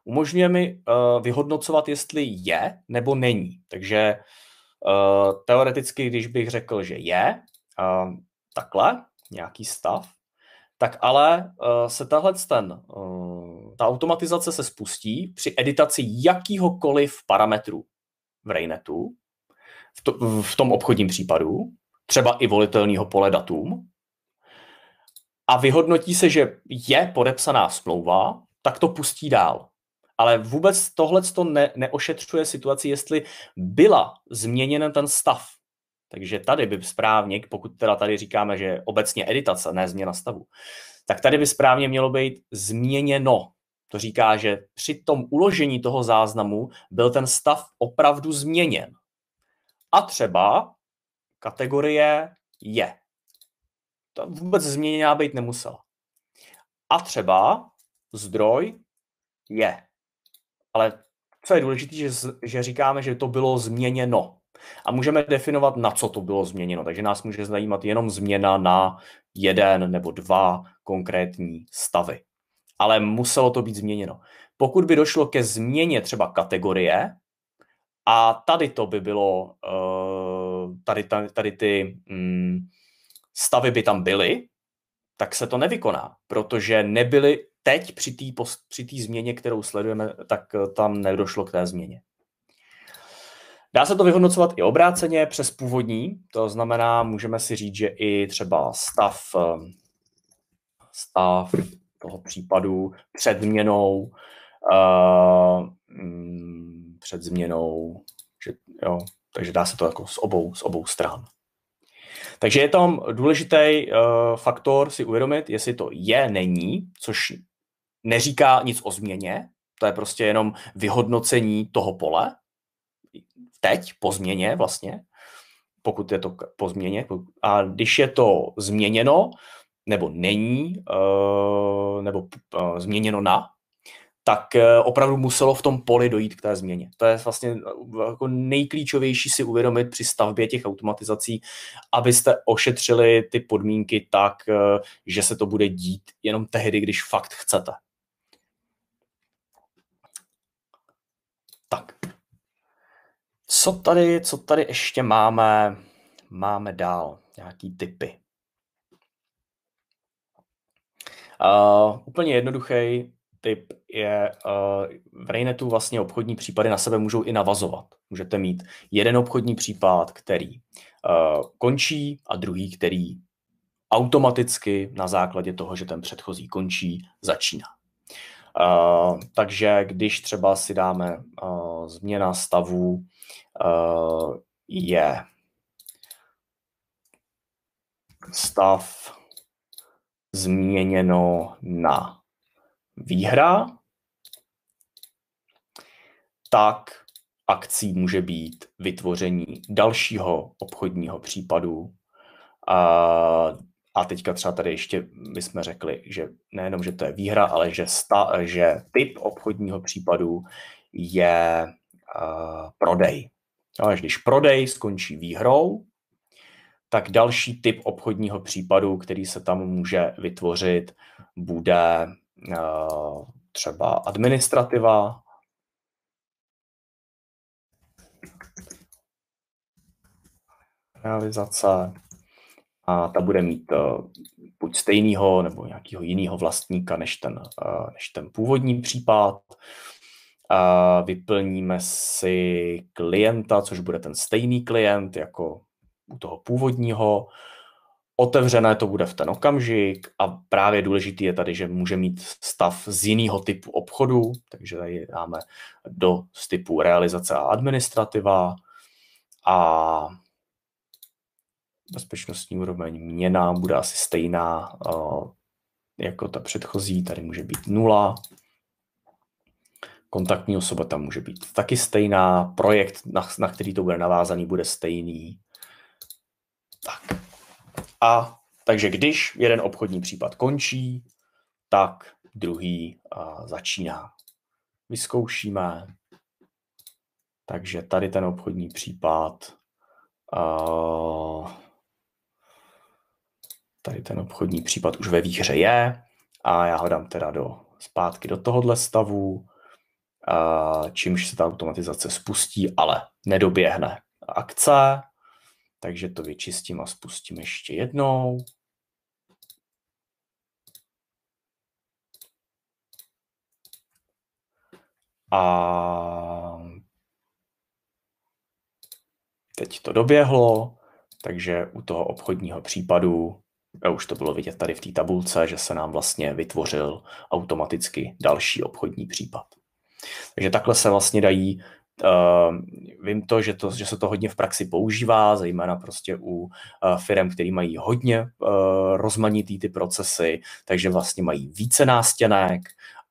Umožňuje mi uh, vyhodnocovat, jestli je nebo není. Takže uh, teoreticky, když bych řekl, že je uh, takhle, nějaký stav, tak ale uh, se tahle ten, uh, ta automatizace se spustí při editaci jakýhokoliv parametru v Rainetu v, to, v tom obchodním případu, třeba i volitelného pole datum, a vyhodnotí se, že je podepsaná smlouva, tak to pustí dál. Ale vůbec tohle to ne, neošetřuje situaci, jestli byla změněna ten stav. Takže tady by správně, pokud teda tady říkáme, že obecně editace, ne změna stavu, tak tady by správně mělo být změněno. To říká, že při tom uložení toho záznamu byl ten stav opravdu změněn a třeba kategorie je. To vůbec změněná být nemusela. A třeba zdroj je. Ale co je důležité, že, že říkáme, že to bylo změněno. A můžeme definovat, na co to bylo změněno. Takže nás může zajímat jenom změna na jeden nebo dva konkrétní stavy. Ale muselo to být změněno. Pokud by došlo ke změně třeba kategorie, a tady to by bylo, eh, tady, tady, tady ty mm, stavy by tam byly, tak se to nevykoná, protože nebyly teď při té při změně, kterou sledujeme, tak eh, tam nedošlo k té změně. Dá se to vyhodnocovat i obráceně přes původní, to znamená, můžeme si říct, že i třeba stav, eh, stav toho případu před změnou, uh, před změnou, že, jo, takže dá se to jako s obou, s obou stran. Takže je tam důležitý uh, eh, faktor si uvědomit, jestli to je, není, což neříká nic o změně, to je prostě jenom vyhodnocení toho pole, teď, po změně vlastně, pokud je to po změně. A když je to změněno, nebo není, uh, nebo uh, změněno na, tak eh, opravdu muselo v tom poli dojít k té změně. To je vlastně eh, jako nejklíčovější si uvědomit při stavbě těch automatizací, abyste ošetřili ty podmínky tak, eh, že se to bude dít jenom tehdy, když fakt chcete. Tak. Co tady, co tady ještě máme, máme dál? Nějaký typy. Uh, úplně jednoduchý typ je, eh, v Rainetu vlastně obchodní případy na sebe můžou i navazovat. Můžete mít jeden obchodní případ, který eh, končí a druhý, který automaticky na základě toho, že ten předchozí končí, začíná. Uh, takže když třeba si dáme uh, změna stavu uh, je stav změněno na výhra, tak akcí může být vytvoření dalšího obchodního případu. A, a teďka třeba tady ještě my jsme řekli, že nejenom, že to je výhra, ale že, sta, že typ obchodního případu je uh, prodej. No, a když prodej skončí výhrou, tak další typ obchodního případu, který se tam může vytvořit, bude Eh, třeba administrativa. Realizace. A ta bude mít eh, buď stejného nebo nějakého jiného vlastníka než ten, eh, než ten původní případ. A vyplníme si klienta, což bude ten stejný klient jako u toho původního. Otevřené to bude v ten okamžik a právě důležitý je tady, že může mít stav z jiného typu obchodu, takže tady dáme do z typu realizace a administrativa a bezpečnostní úroveň měna bude asi stejná eh, jako ta předchozí, tady může být nula. Kontaktní osoba tam může být taky stejná, projekt, na, na který to bude navázaný, bude stejný. Tak. A takže když jeden obchodní případ končí, tak druhý a, začíná. Vyzkoušíme. Takže tady ten obchodní případ. A, tady ten obchodní případ už ve výhře je a já ho dám teda do, zpátky do tohohle stavu, a, čímž se ta automatizace spustí, ale nedoběhne akce, takže to vyčistím a spustím ještě jednou. A teď to doběhlo, takže u toho obchodního případu, a už to bylo vidět tady v té tabulce, že se nám vlastně vytvořil automaticky další obchodní případ. Takže takhle se vlastně dají Uh, vím to že, to, že se to hodně v praxi používá, zejména prostě u uh, eh, firm, které mají hodně uh, rozmanitý ty procesy, takže vlastně mají více nástěnek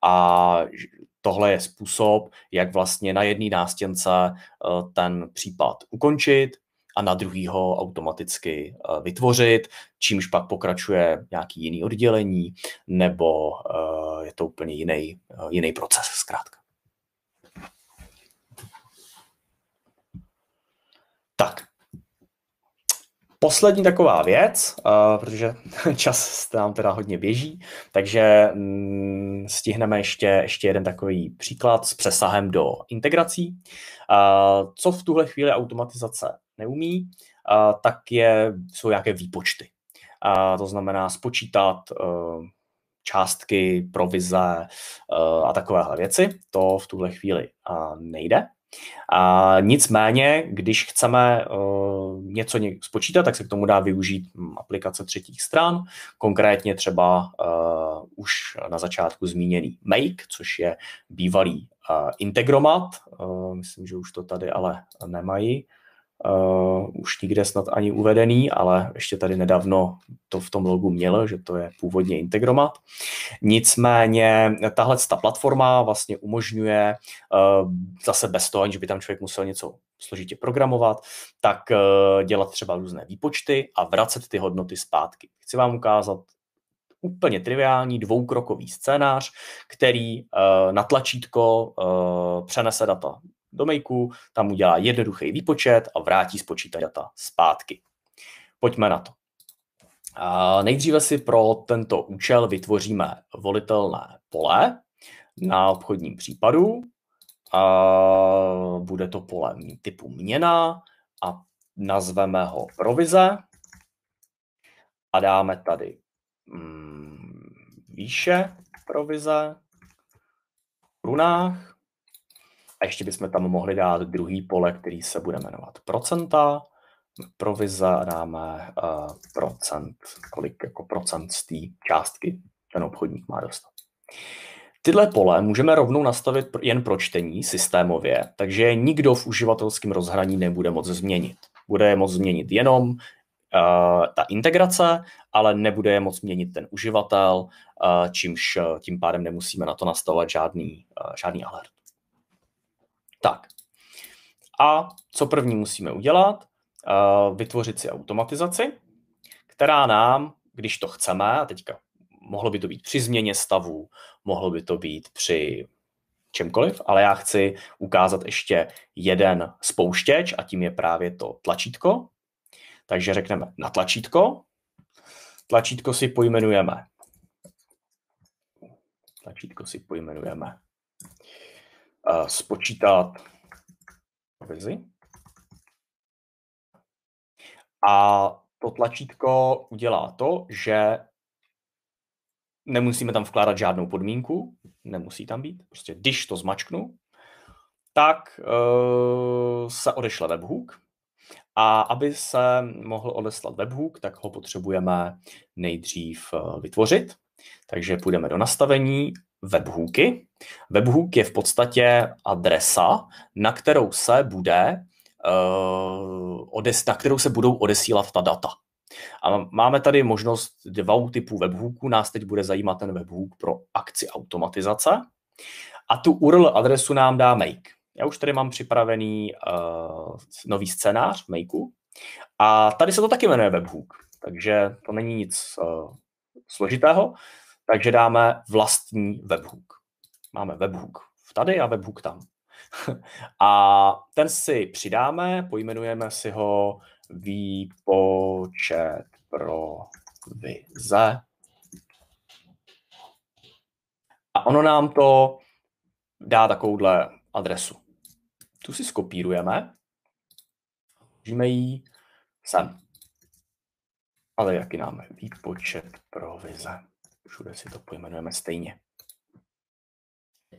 a tohle je způsob, jak vlastně na jedné nástěnce uh, ten případ ukončit a na ho automaticky uh, vytvořit, čímž pak pokračuje nějaký jiný oddělení, nebo uh, je to úplně jiný, jiný proces zkrátka. Tak, Poslední taková věc, uh, protože [laughs] čas nám teda hodně běží, takže mm, stihneme ještě, ještě jeden takový příklad s přesahem do integrací. Uh, co v tuhle chvíli automatizace neumí, uh, tak je, jsou nějaké výpočty. To znamená spočítat částky, provize a takovéhle věci. To v tuhle chvíli nejde. A nicméně, když chceme eh, něco spočítat, tak se k tomu dá využít hm, aplikace třetích stran, konkrétně třeba eh, už na začátku zmíněný Make, což je bývalý eh, Integromat, myslím, že už to tady ale nemají, Uh, už nikde snad ani uvedený, ale ještě tady nedávno to v tom logu mělo, že to je původně Integromat. Nicméně tahle ta platforma vlastně umožňuje uh, zase bez toho, aniž by tam člověk musel něco složitě programovat, tak uh, dělat třeba různé výpočty a vracet ty hodnoty zpátky. Chci vám ukázat úplně triviální dvoukrokový scénář, který uh, na tlačítko uh, přenese data do makeu, tam udělá jednoduchý výpočet a vrátí z data zpátky. Pojďme na to. A nejdříve si pro tento účel vytvoříme volitelné pole na obchodním případu. A bude to pole typu měna a nazveme ho provize a dáme tady mm, výše provize v runách a ještě bychom tam mohli dát druhý pole, který se bude jmenovat procenta. Provize dáme uh, procent, kolik jako procent z té částky ten obchodník má dostat. Tyhle pole můžeme rovnou nastavit jen pro čtení systémově, takže nikdo v uživatelském rozhraní nebude moc změnit. Bude je moc změnit jenom uh, ta integrace, ale nebude je moc změnit ten uživatel, uh, čímž uh, tím pádem nemusíme na to nastavovat žádný, uh, žádný alert. Tak. A co první musíme udělat? Eh, vytvořit si automatizaci, která nám, když to chceme, a teďka mohlo by to být při změně stavu, mohlo by to být při čemkoliv, ale já chci ukázat ještě jeden spouštěč a tím je právě to tlačítko. Takže řekneme na tlačítko. Tlačítko si pojmenujeme. Tlačítko si pojmenujeme spočítat provizi. A to tlačítko udělá to, že nemusíme tam vkládat žádnou podmínku, nemusí tam být, prostě když to zmačknu, tak uh, se odešle webhook. A aby se mohl odeslat webhook, tak ho potřebujeme nejdřív e, vytvořit. Takže půjdeme do nastavení webhooky. Webhook je v podstatě adresa, na kterou se bude eh, na kterou se budou odesílat ta data. A máme tady možnost dvou typů webhooků. Nás teď bude zajímat ten webhook pro akci automatizace. A tu URL adresu nám dá Make. Já už tady mám připravený uh, nový scénář v Makeu. A tady se to taky jmenuje webhook. Takže to není nic uh, složitého. Takže dáme vlastní webhook. Máme webhook tady a webhook tam. [laughs] a ten si přidáme, pojmenujeme si ho výpočet pro vize. A ono nám to dá takovouhle adresu. Tu si skopírujeme, můžeme ji sem. Ale jaký nám výpočet pro vize všude si to pojmenujeme stejně.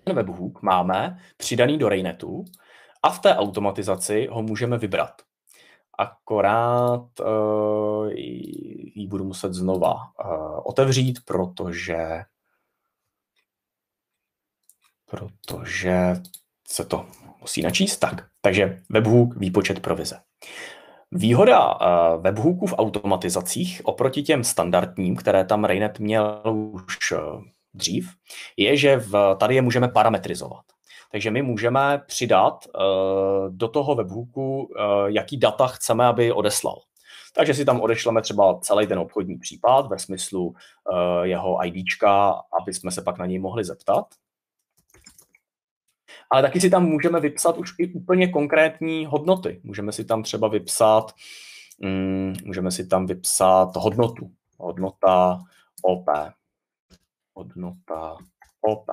Ten webhook máme přidaný do Rainetu a v té automatizaci ho můžeme vybrat. Akorát uh, ji budu muset znova uh, otevřít, protože protože se to musí načíst. Tak, takže webhook, výpočet provize. Výhoda eh, webhooků v automatizacích oproti těm standardním, které tam Rainet měl už eh, dřív, je, že v, tady je můžeme parametrizovat. Takže my můžeme přidat uh, do toho webhooku, uh, jaký data chceme, aby odeslal. Takže si tam odešleme třeba celý ten obchodní případ ve smyslu uh, jeho IDčka, aby jsme se pak na něj mohli zeptat ale taky si tam můžeme vypsat už i úplně konkrétní hodnoty. Můžeme si tam třeba vypsat, mm, můžeme si tam vypsat hodnotu. Hodnota OP. Hodnota OP,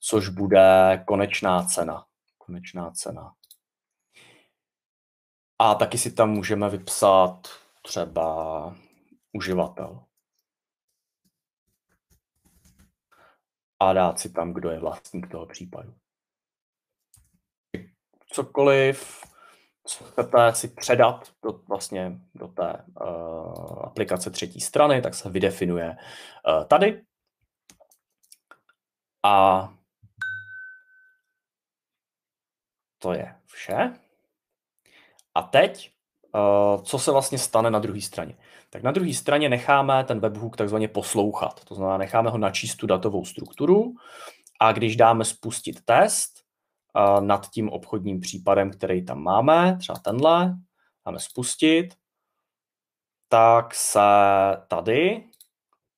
což bude konečná cena. Konečná cena. A taky si tam můžeme vypsat třeba uživatel. A dát si tam, kdo je vlastník toho případu cokoliv, co chcete si předat do, vlastně do té uh, aplikace třetí strany, tak se vydefinuje uh, tady. A to je vše. A teď, uh, co se vlastně stane na druhé straně? Tak na druhé straně necháme ten webhook takzvaně poslouchat, to znamená necháme ho načíst tu datovou strukturu a když dáme spustit test, nad tím obchodním případem, který tam máme, třeba tenhle, dáme spustit, tak se tady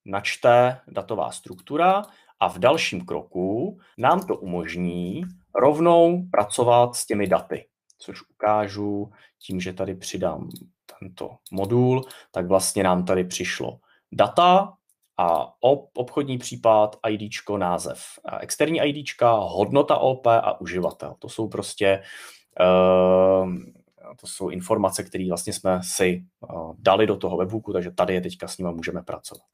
načte datová struktura a v dalším kroku nám to umožní rovnou pracovat s těmi daty, což ukážu tím, že tady přidám tento modul, tak vlastně nám tady přišlo data, a OP, obchodní případ, ID, název. A externí ID, hodnota OP a uživatel. To jsou prostě uh, to jsou informace, které vlastně jsme si uh, dali do toho webbooku, takže tady je teďka s nimi můžeme pracovat.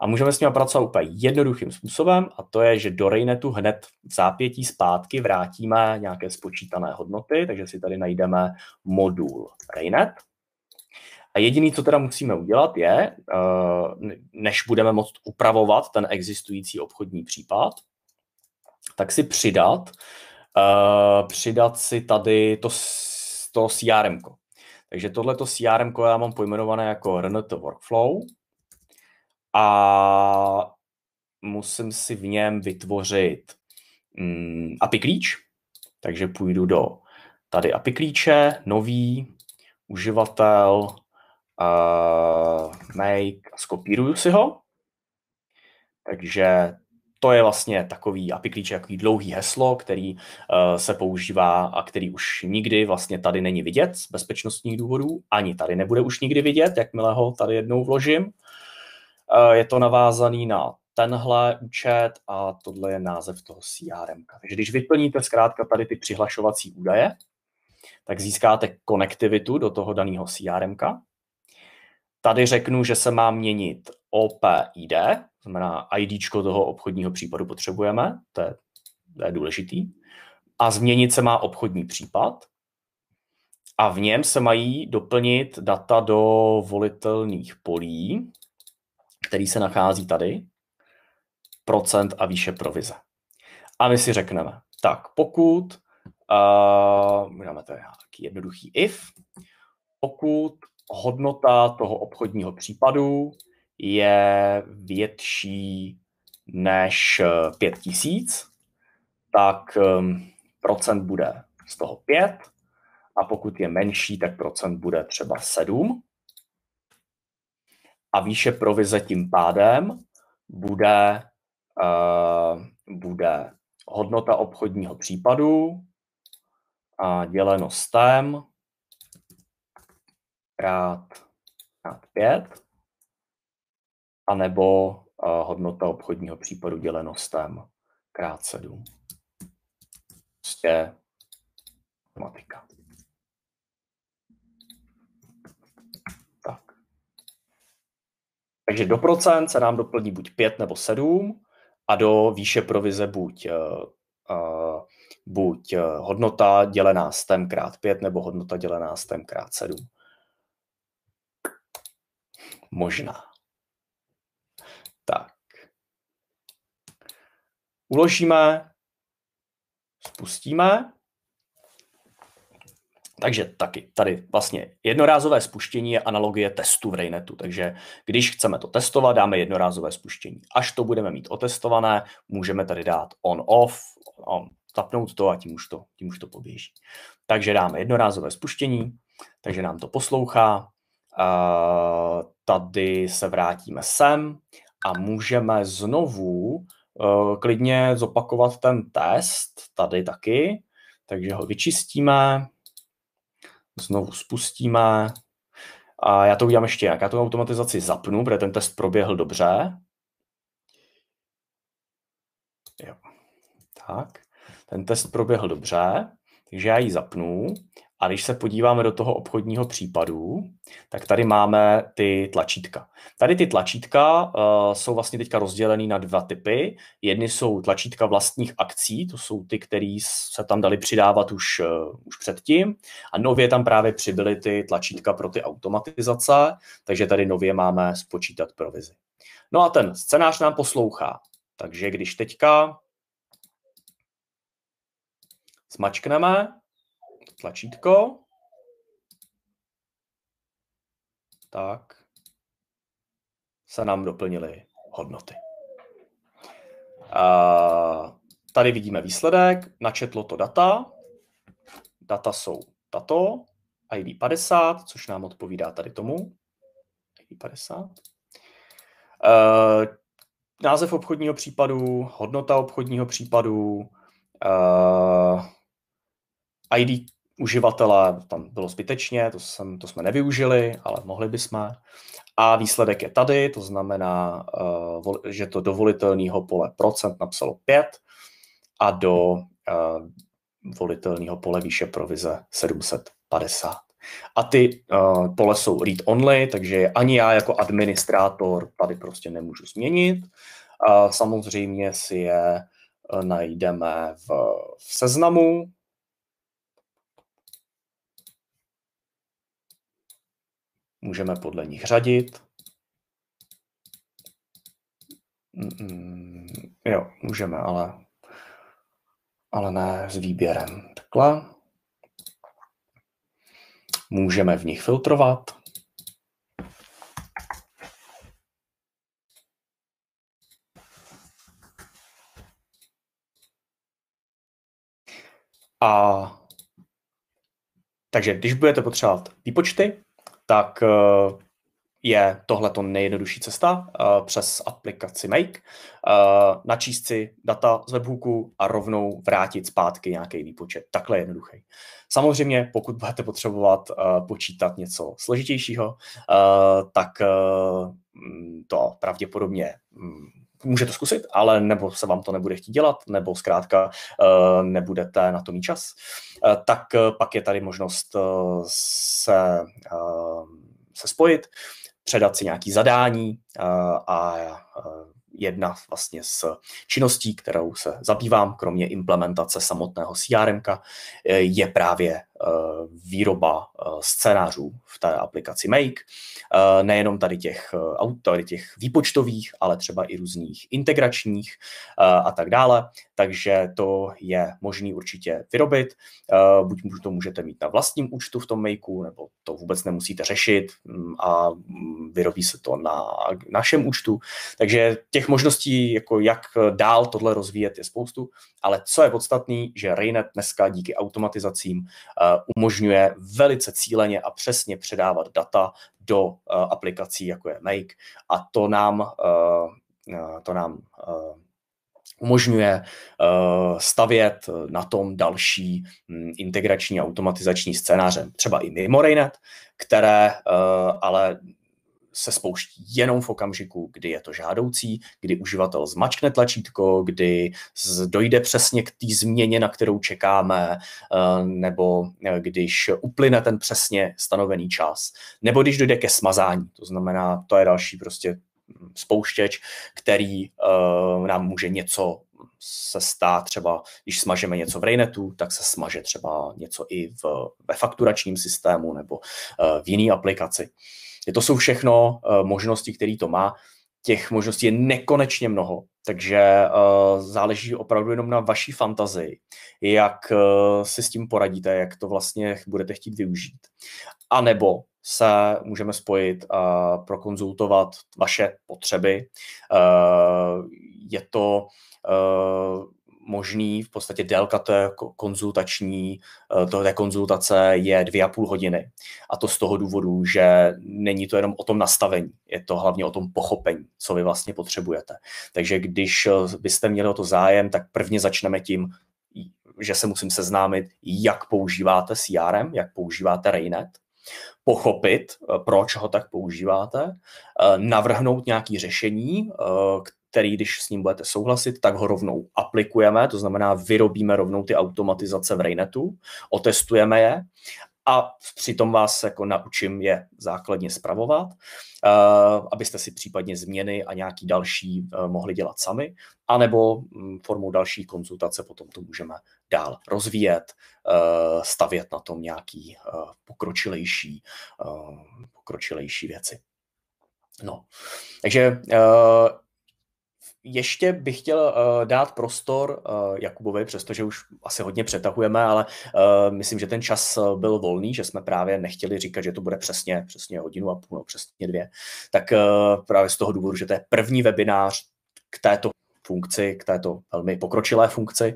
A můžeme s nimi pracovat úplně jednoduchým způsobem a to je, že do Rainetu hned v zápětí zpátky vrátíme nějaké spočítané hodnoty, takže si tady najdeme modul Rainet a jediný, co teda musíme udělat, je, eh, než budeme moct upravovat ten existující obchodní případ, tak si přidat, eh, přidat si tady to, to CRM. -ko. Takže to CRM já mám pojmenované jako RNT Workflow a musím si v něm vytvořit mm, API klíč, takže půjdu do tady API klíče, nový, uživatel, uh, make a skopíruju si ho. Takže to je vlastně takový API klíč, takový dlouhý heslo, který uh, se používá a který už nikdy vlastně tady není vidět z bezpečnostních důvodů, ani tady nebude už nikdy vidět, jakmile ho tady jednou vložím. Uh, je to navázaný na tenhle účet a tohle je název toho CRM. Takže když vyplníte zkrátka tady ty přihlašovací údaje, tak získáte konektivitu do toho daného CRM. -ka. Tady řeknu, že se má měnit OPID, znamená ID toho obchodního případu potřebujeme, to je, to je důležitý. A změnit se má obchodní případ a v něm se mají doplnit data do volitelných polí, který se nachází tady, procent a výše provize. A my si řekneme, tak pokud, uh, dáme to nějaký jednoduchý if, pokud hodnota toho obchodního případu je větší než 5000, eh, tak ehm, procent bude z toho 5 a pokud je menší, tak procent bude třeba 7. A výše provize tím pádem bude, eh, bude hodnota obchodního případu a děleno s tém, krát, krát 5, anebo uh, eh, hodnota obchodního případu dělenostem krát 7. Prostě matematika. Tak. Takže do procent se nám doplní buď 5 nebo 7 a do výše provize buď uh, uh, buď hodnota dělená s tem krát 5 nebo hodnota dělená s tem krát 7 možná. Tak. Uložíme, spustíme. Takže taky tady vlastně jednorázové spuštění je analogie testu v Rainetu. Takže když chceme to testovat, dáme jednorázové spuštění. Až to budeme mít otestované, můžeme tady dát on-off, on, zapnout to a tím už to, tím už to poběží. Takže dáme jednorázové spuštění, takže nám to poslouchá. Eh, tady se vrátíme sem a můžeme znovu eh, klidně zopakovat ten test tady taky, takže ho vyčistíme, znovu spustíme a já to udělám ještě jak. Já tu automatizaci zapnu, protože ten test proběhl dobře. Jo. Tak, ten test proběhl dobře, takže já ji zapnu a když se podíváme do toho obchodního případu, tak tady máme ty tlačítka. Tady ty tlačítka uh, jsou vlastně teďka rozdělený na dva typy. Jedny jsou tlačítka vlastních akcí, to jsou ty, které se tam dali přidávat už, uh, už předtím. A nově tam právě přibyly ty tlačítka pro ty automatizace, takže tady nově máme spočítat provizi. No a ten scénář nám poslouchá. Takže když teďka smačkneme, tlačítko. Tak se nám doplnily hodnoty. A tady vidíme výsledek, načetlo to data. Data jsou tato, ID 50, což nám odpovídá tady tomu. ID 50. Uh, název obchodního případu, hodnota obchodního případu, uh, eh, ID uživatele tam bylo zbytečně, to, jsem, to jsme nevyužili, ale mohli bychom. A výsledek je tady, to znamená, eh, že to do volitelného pole procent napsalo 5 a do eh, volitelného pole výše provize 750. A ty uh, pole jsou read-only, takže ani já jako administrátor tady prostě nemůžu změnit. Uh, samozřejmě si je uh, najdeme v, v seznamu, Můžeme podle nich řadit. jo, můžeme, ale, ale ne s výběrem. Takhle. Můžeme v nich filtrovat. A takže když budete potřebovat výpočty, tak eh, je tohle to nejjednodušší cesta eh, přes aplikaci Make, eh, načíst si data z webhooku a rovnou vrátit zpátky nějaký výpočet. Takhle jednoduchý. Samozřejmě, pokud budete potřebovat počítat něco složitějšího, tak mm, to pravděpodobně mm, Může to zkusit, ale nebo se vám to nebude chtít dělat, nebo zkrátka eh, nebudete na to mít čas, eh, tak eh, pak je tady možnost se, se spojit, předat si nějaký zadání a jedna vlastně z činností, kterou se zabývám, kromě implementace samotného CRM, je právě Eh, výroba eh, scénářů v té aplikaci Make, eh, nejenom tady těch, tady těch výpočtových, ale třeba i různých integračních a tak dále, takže to je možný určitě vyrobit, buď to můžete mít na vlastním účtu v tom Makeu, nebo to vůbec nemusíte řešit mm, a mm, vyrobí se to na našem účtu, takže těch možností, jako jak dál tohle rozvíjet, je spoustu, ale co je podstatný, že Rainet dneska díky automatizacím umožňuje velice cíleně a přesně předávat data do eh, aplikací, jako je Make. A to nám, eh, eh, to nám umožňuje stavět na tom další hm, integrační automatizační scénáře, třeba i Mimorainet, které ale se spouští jenom v okamžiku, kdy je to žádoucí, kdy uživatel zmačkne tlačítko, kdy dojde přesně k té změně, na kterou čekáme, eh, nebo eh, když uplyne ten přesně stanovený čas, nebo když dojde ke smazání. To znamená, to je další prostě mm, spouštěč, který eh, nám může něco se stá třeba, když smažeme něco v Rainetu, tak se smaže třeba něco i v, ve fakturačním systému nebo v jiné aplikaci. Uh, to jsou všechno eh, možnosti, které to má. Těch možností je nekonečně mnoho, takže eh, záleží opravdu jenom na vaší fantazii, jak eh, si s tím poradíte, jak to vlastně budete chtít využít. A nebo se můžeme spojit a prokonzultovat vaše potřeby. Je to možný, v podstatě délka té konzultační, eh, té konzultace je dvě a půl hodiny. A to z toho důvodu, že není to jenom o tom nastavení, je to hlavně o tom pochopení, co vy vlastně potřebujete. Takže když eh, byste měli o to zájem, tak prvně začneme tím, že se musím seznámit, jak používáte CRM, jak používáte Rainet, pochopit, eh, proč ho tak používáte, navrhnout nějaké řešení, který, když s ním budete souhlasit, tak ho rovnou aplikujeme, to znamená vyrobíme rovnou ty automatizace v Rainetu, otestujeme je a přitom vás jako naučím je základně spravovat, eh, abyste si případně změny a nějaký další eh, mohli dělat sami, anebo mm, formou další konzultace potom to můžeme dál rozvíjet, eh, stavět na tom nějaký pokročilejší, pokročilejší věci. No, takže ještě bych chtěl uh, dát prostor uh, Jakubovi, přestože už asi hodně přetahujeme, ale uh, myslím, že ten čas byl volný, že jsme právě nechtěli říkat, že to bude přesně, přesně hodinu a půl, no, přesně dvě. Tak uh, právě z toho důvodu, že to je první webinář k této funkci, k této velmi pokročilé funkci.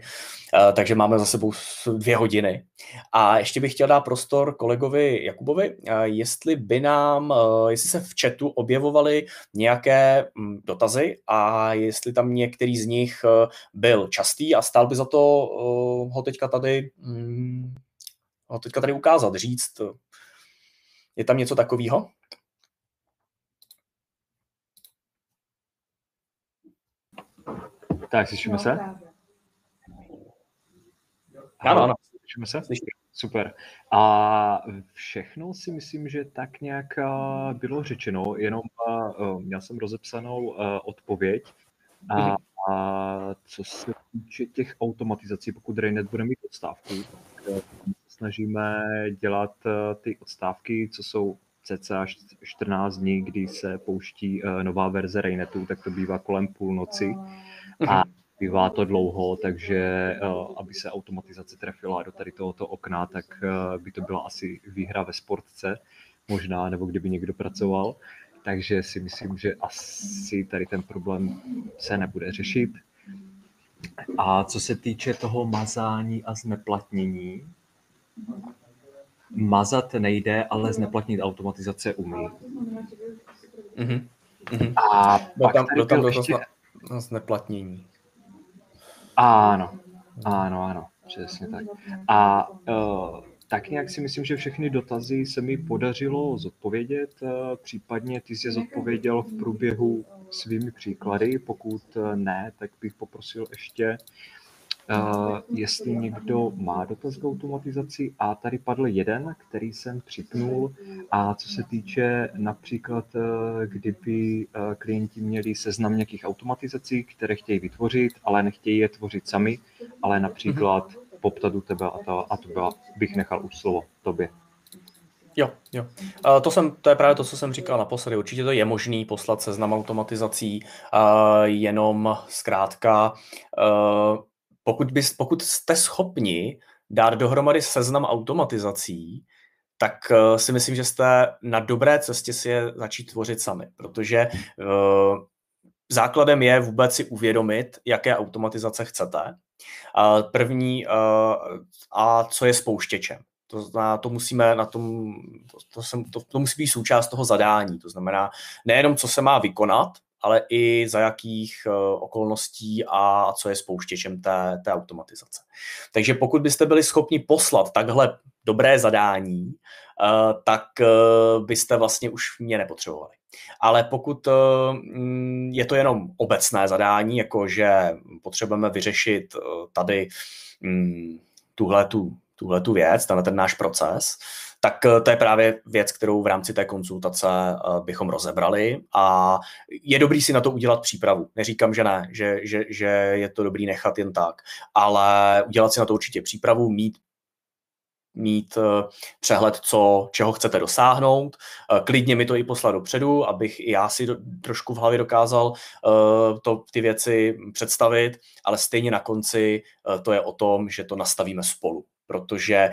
Eh, takže máme za sebou dvě hodiny. A ještě bych chtěl dát prostor kolegovi Jakubovi, eh, jestli by nám, eh, jestli se v chatu objevovaly nějaké hm, dotazy a jestli tam některý z nich byl častý a stál by za to ho teďka tady hm, ho teďka tady ukázat, říct. Je tam něco takového? Tak, slyšíme no, se? Ano, ano. Slyšíme se? Slyšíme. Super. A všechno si myslím, že tak nějak eh, bylo řečeno, jenom eh, eh, měl jsem rozepsanou odpověď. A, mhm. a co se týče těch automatizací, pokud Rainet bude mít odstávku, tak snažíme dělat ty odstávky, co jsou cca 14 dní, kdy se pouští nová verze Rainetu, tak to bývá kolem půlnoci a mhm. bývá to dlouho, takže eh, aby se automatizace trefila do tady tohoto okna, tak eh, by to byla asi výhra ve sportce možná, nebo kdyby někdo pracoval. Takže si myslím, že asi tady ten problém se nebude řešit. A co se týče toho mazání a zneplatnění, mazat nejde, ale zneplatnit automatizace umí. Mm-hmm. Mm-hmm. A no, pak tam, tady no, tam byl ještě... A no, zneplatnění. Ano, ano, ano, přesně tak. A uh, e, tak nějak si myslím, že všechny dotazy se mi podařilo zodpovědět, e, případně ty jsi je zodpověděl v průběhu svými příklady, pokud e, ne, tak bych poprosil ještě uh, jestli někdo má dotaz k automatizaci a tady padl jeden, který jsem připnul a co se týče například, eh, kdyby eh, klienti měli seznam nějakých automatizací, které chtějí vytvořit, ale nechtějí je tvořit sami, ale například mm-hmm. poptat u tebe a, to, a to byla, bych nechal už slovo tobě. Jo, jo. to, jsem, to je právě to, co jsem říkal naposledy. Určitě to je možný poslat seznam automatizací, jenom zkrátka eh, pokud, bys, pokud jste schopni dát dohromady seznam automatizací, tak uh, si myslím, že jste na dobré cestě si je začít tvořit sami, protože uh, základem je vůbec si uvědomit, jaké automatizace chcete. Uh, první uh, a co je spouštěčem. To to musíme na tom, to, to, jsem, to, to musí být součást toho zadání. To znamená, nejenom co se má vykonat, ale i za jakých eh, okolností a co je spouštěčem té, té automatizace. Takže pokud byste byli schopni poslat takhle dobré zadání, eh, tak eh, byste vlastně už mě nepotřebovali. Ale pokud mm, je to jenom obecné zadání, jako že potřebujeme vyřešit tady mm, tuhle tu, věc, tenhle ten náš proces, tak eh, to je právě věc, kterou v rámci té konzultace eh, bychom rozebrali a je dobrý si na to udělat přípravu. Neříkám, že ne, že, že, že je to dobrý nechat jen tak, ale udělat si na to určitě přípravu, mít mít eh, přehled, co, čeho chcete dosáhnout. Klidně mi to i poslat dopředu, abych i já si do, trošku v hlavě dokázal uh, to, ty věci představit, ale stejně na konci uh, to je o tom, že to nastavíme spolu protože eh,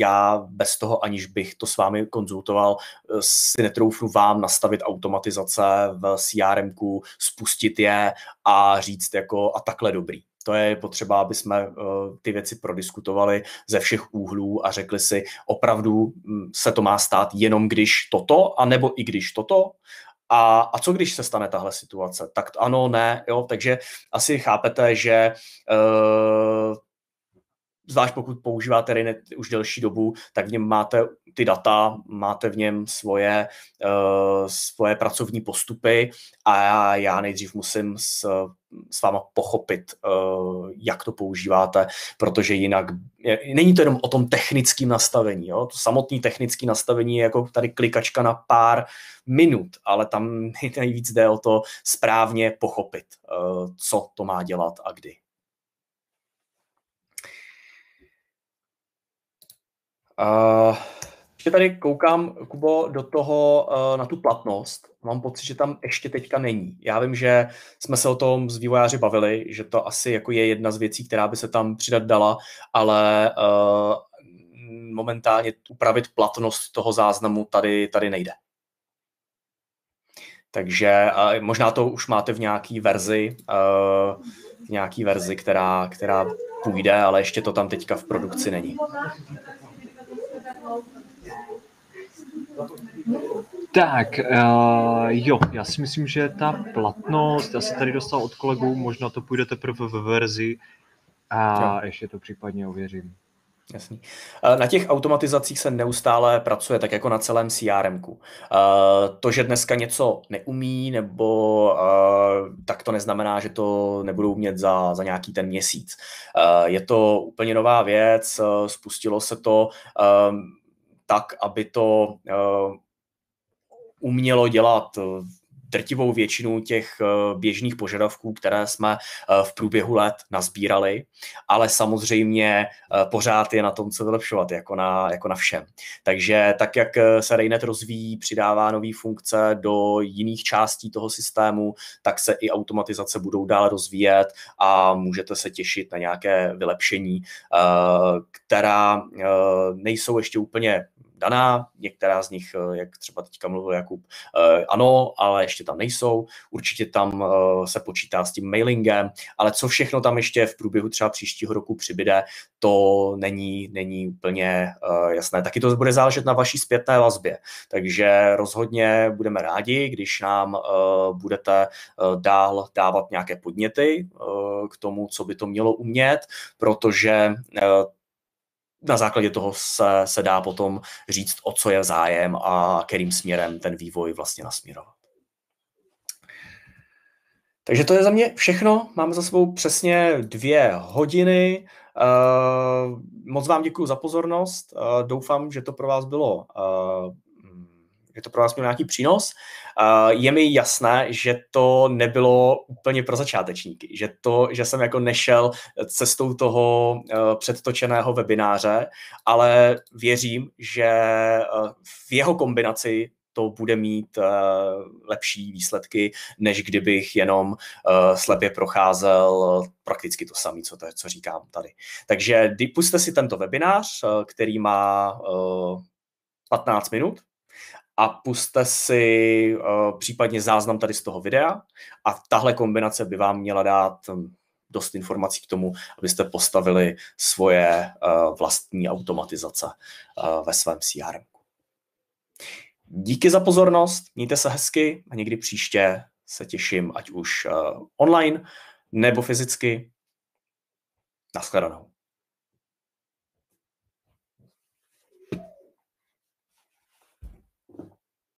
já bez toho, aniž bych to s vámi konzultoval, eh, si netroufnu vám nastavit automatizace v CRM, spustit je a říct jako a takhle dobrý. To je potřeba, aby jsme eh, ty věci prodiskutovali ze všech úhlů a řekli si, opravdu hm, se to má stát jenom když toto, anebo i když toto. A, a co když se stane tahle situace? Tak ano, ne, jo, takže asi chápete, že uh, zvlášť pokud používáte Rynet už delší dobu, tak v něm máte ty data, máte v něm svoje, uh, svoje pracovní postupy a já, já nejdřív musím s, s váma pochopit, uh, jak to používáte, protože jinak je, není to jenom o tom technickém nastavení. Jo? To samotné technické nastavení je jako tady klikačka na pár minut, ale tam [laughs] nejvíc jde o to správně pochopit, uh, co to má dělat a kdy. Uh, ještě tady koukám, Kubo, do toho, uh, na tu platnost. Mám pocit, že tam ještě teďka není. Já vím, že jsme se o tom s vývojáři bavili, že to asi jako je jedna z věcí, která by se tam přidat dala, ale uh, momentálně upravit platnost toho záznamu tady, tady nejde. Takže uh, možná to už máte v nějaký verzi, uh, v nějaký verzi, která, která půjde, ale ještě to tam teďka v produkci není. Tak, uh, jo, já si myslím, že ta platnost, já jsem tady dostal od kolegů, možná to půjde teprve ve verzi a ještě to případně ověřím. Jasný. Eh, na těch automatizacích se neustále pracuje, tak jako na celém CRM. Eh, to, že dneska něco neumí, nebo eh, tak to neznamená, že to nebudou umět za, za nějaký ten měsíc. Je to úplně nová věc, spustilo se to tak, aby to umělo dělat drtivou většinu těch eh, běžných požadavků, které jsme eh, v průběhu let nazbírali, ale samozřejmě eh, pořád je na tom, co vylepšovat, jako na, jako na všem. Takže tak, jak se Rejnet rozvíjí, přidává nové funkce do jiných částí toho systému, tak se i automatizace budou dál rozvíjet a můžete se těšit na nějaké vylepšení, která nejsou ještě úplně daná, některá z nich, eh, jak třeba teďka mluvil Jakub, eh, ano, ale ještě tam nejsou, určitě tam eh, se počítá s tím mailingem, ale co všechno tam ještě v průběhu třeba příštího roku přibyde, to není, není úplně jasné. Taky to bude záležet na vaší zpětné vazbě, takže rozhodně budeme rádi, když nám budete dál dávat nějaké podněty k tomu, co by to mělo umět, protože na základě toho se, se dá potom říct, o co je zájem a kterým směrem ten vývoj vlastně nasměrovat. Takže to je za mě všechno. Máme za sebou přesně dvě hodiny. Uh, moc vám děkuji za pozornost. Uh, doufám, že to pro vás bylo, uh, že to pro vás mělo nějaký přínos. Je mi jasné, že to nebylo úplně pro začátečníky, že to, že jsem jako nešel cestou toho eh, předtočeného webináře, ale věřím, že eh, v jeho kombinaci to bude mít uh, lepší výsledky, než kdybych jenom uh, slepě procházel prakticky to samé, co, co říkám tady. Takže pusťte si tento webinář, uh, který má 15 minut a puste si uh, případně záznam tady z toho videa a tahle kombinace by vám měla dát hm, dost informací k tomu, abyste postavili svoje uh, vlastní automatizace uh, ve svém CRM. Díky za pozornost, mějte se hezky a někdy příště se těším, ať už uh, online nebo fyzicky. Naschledanou.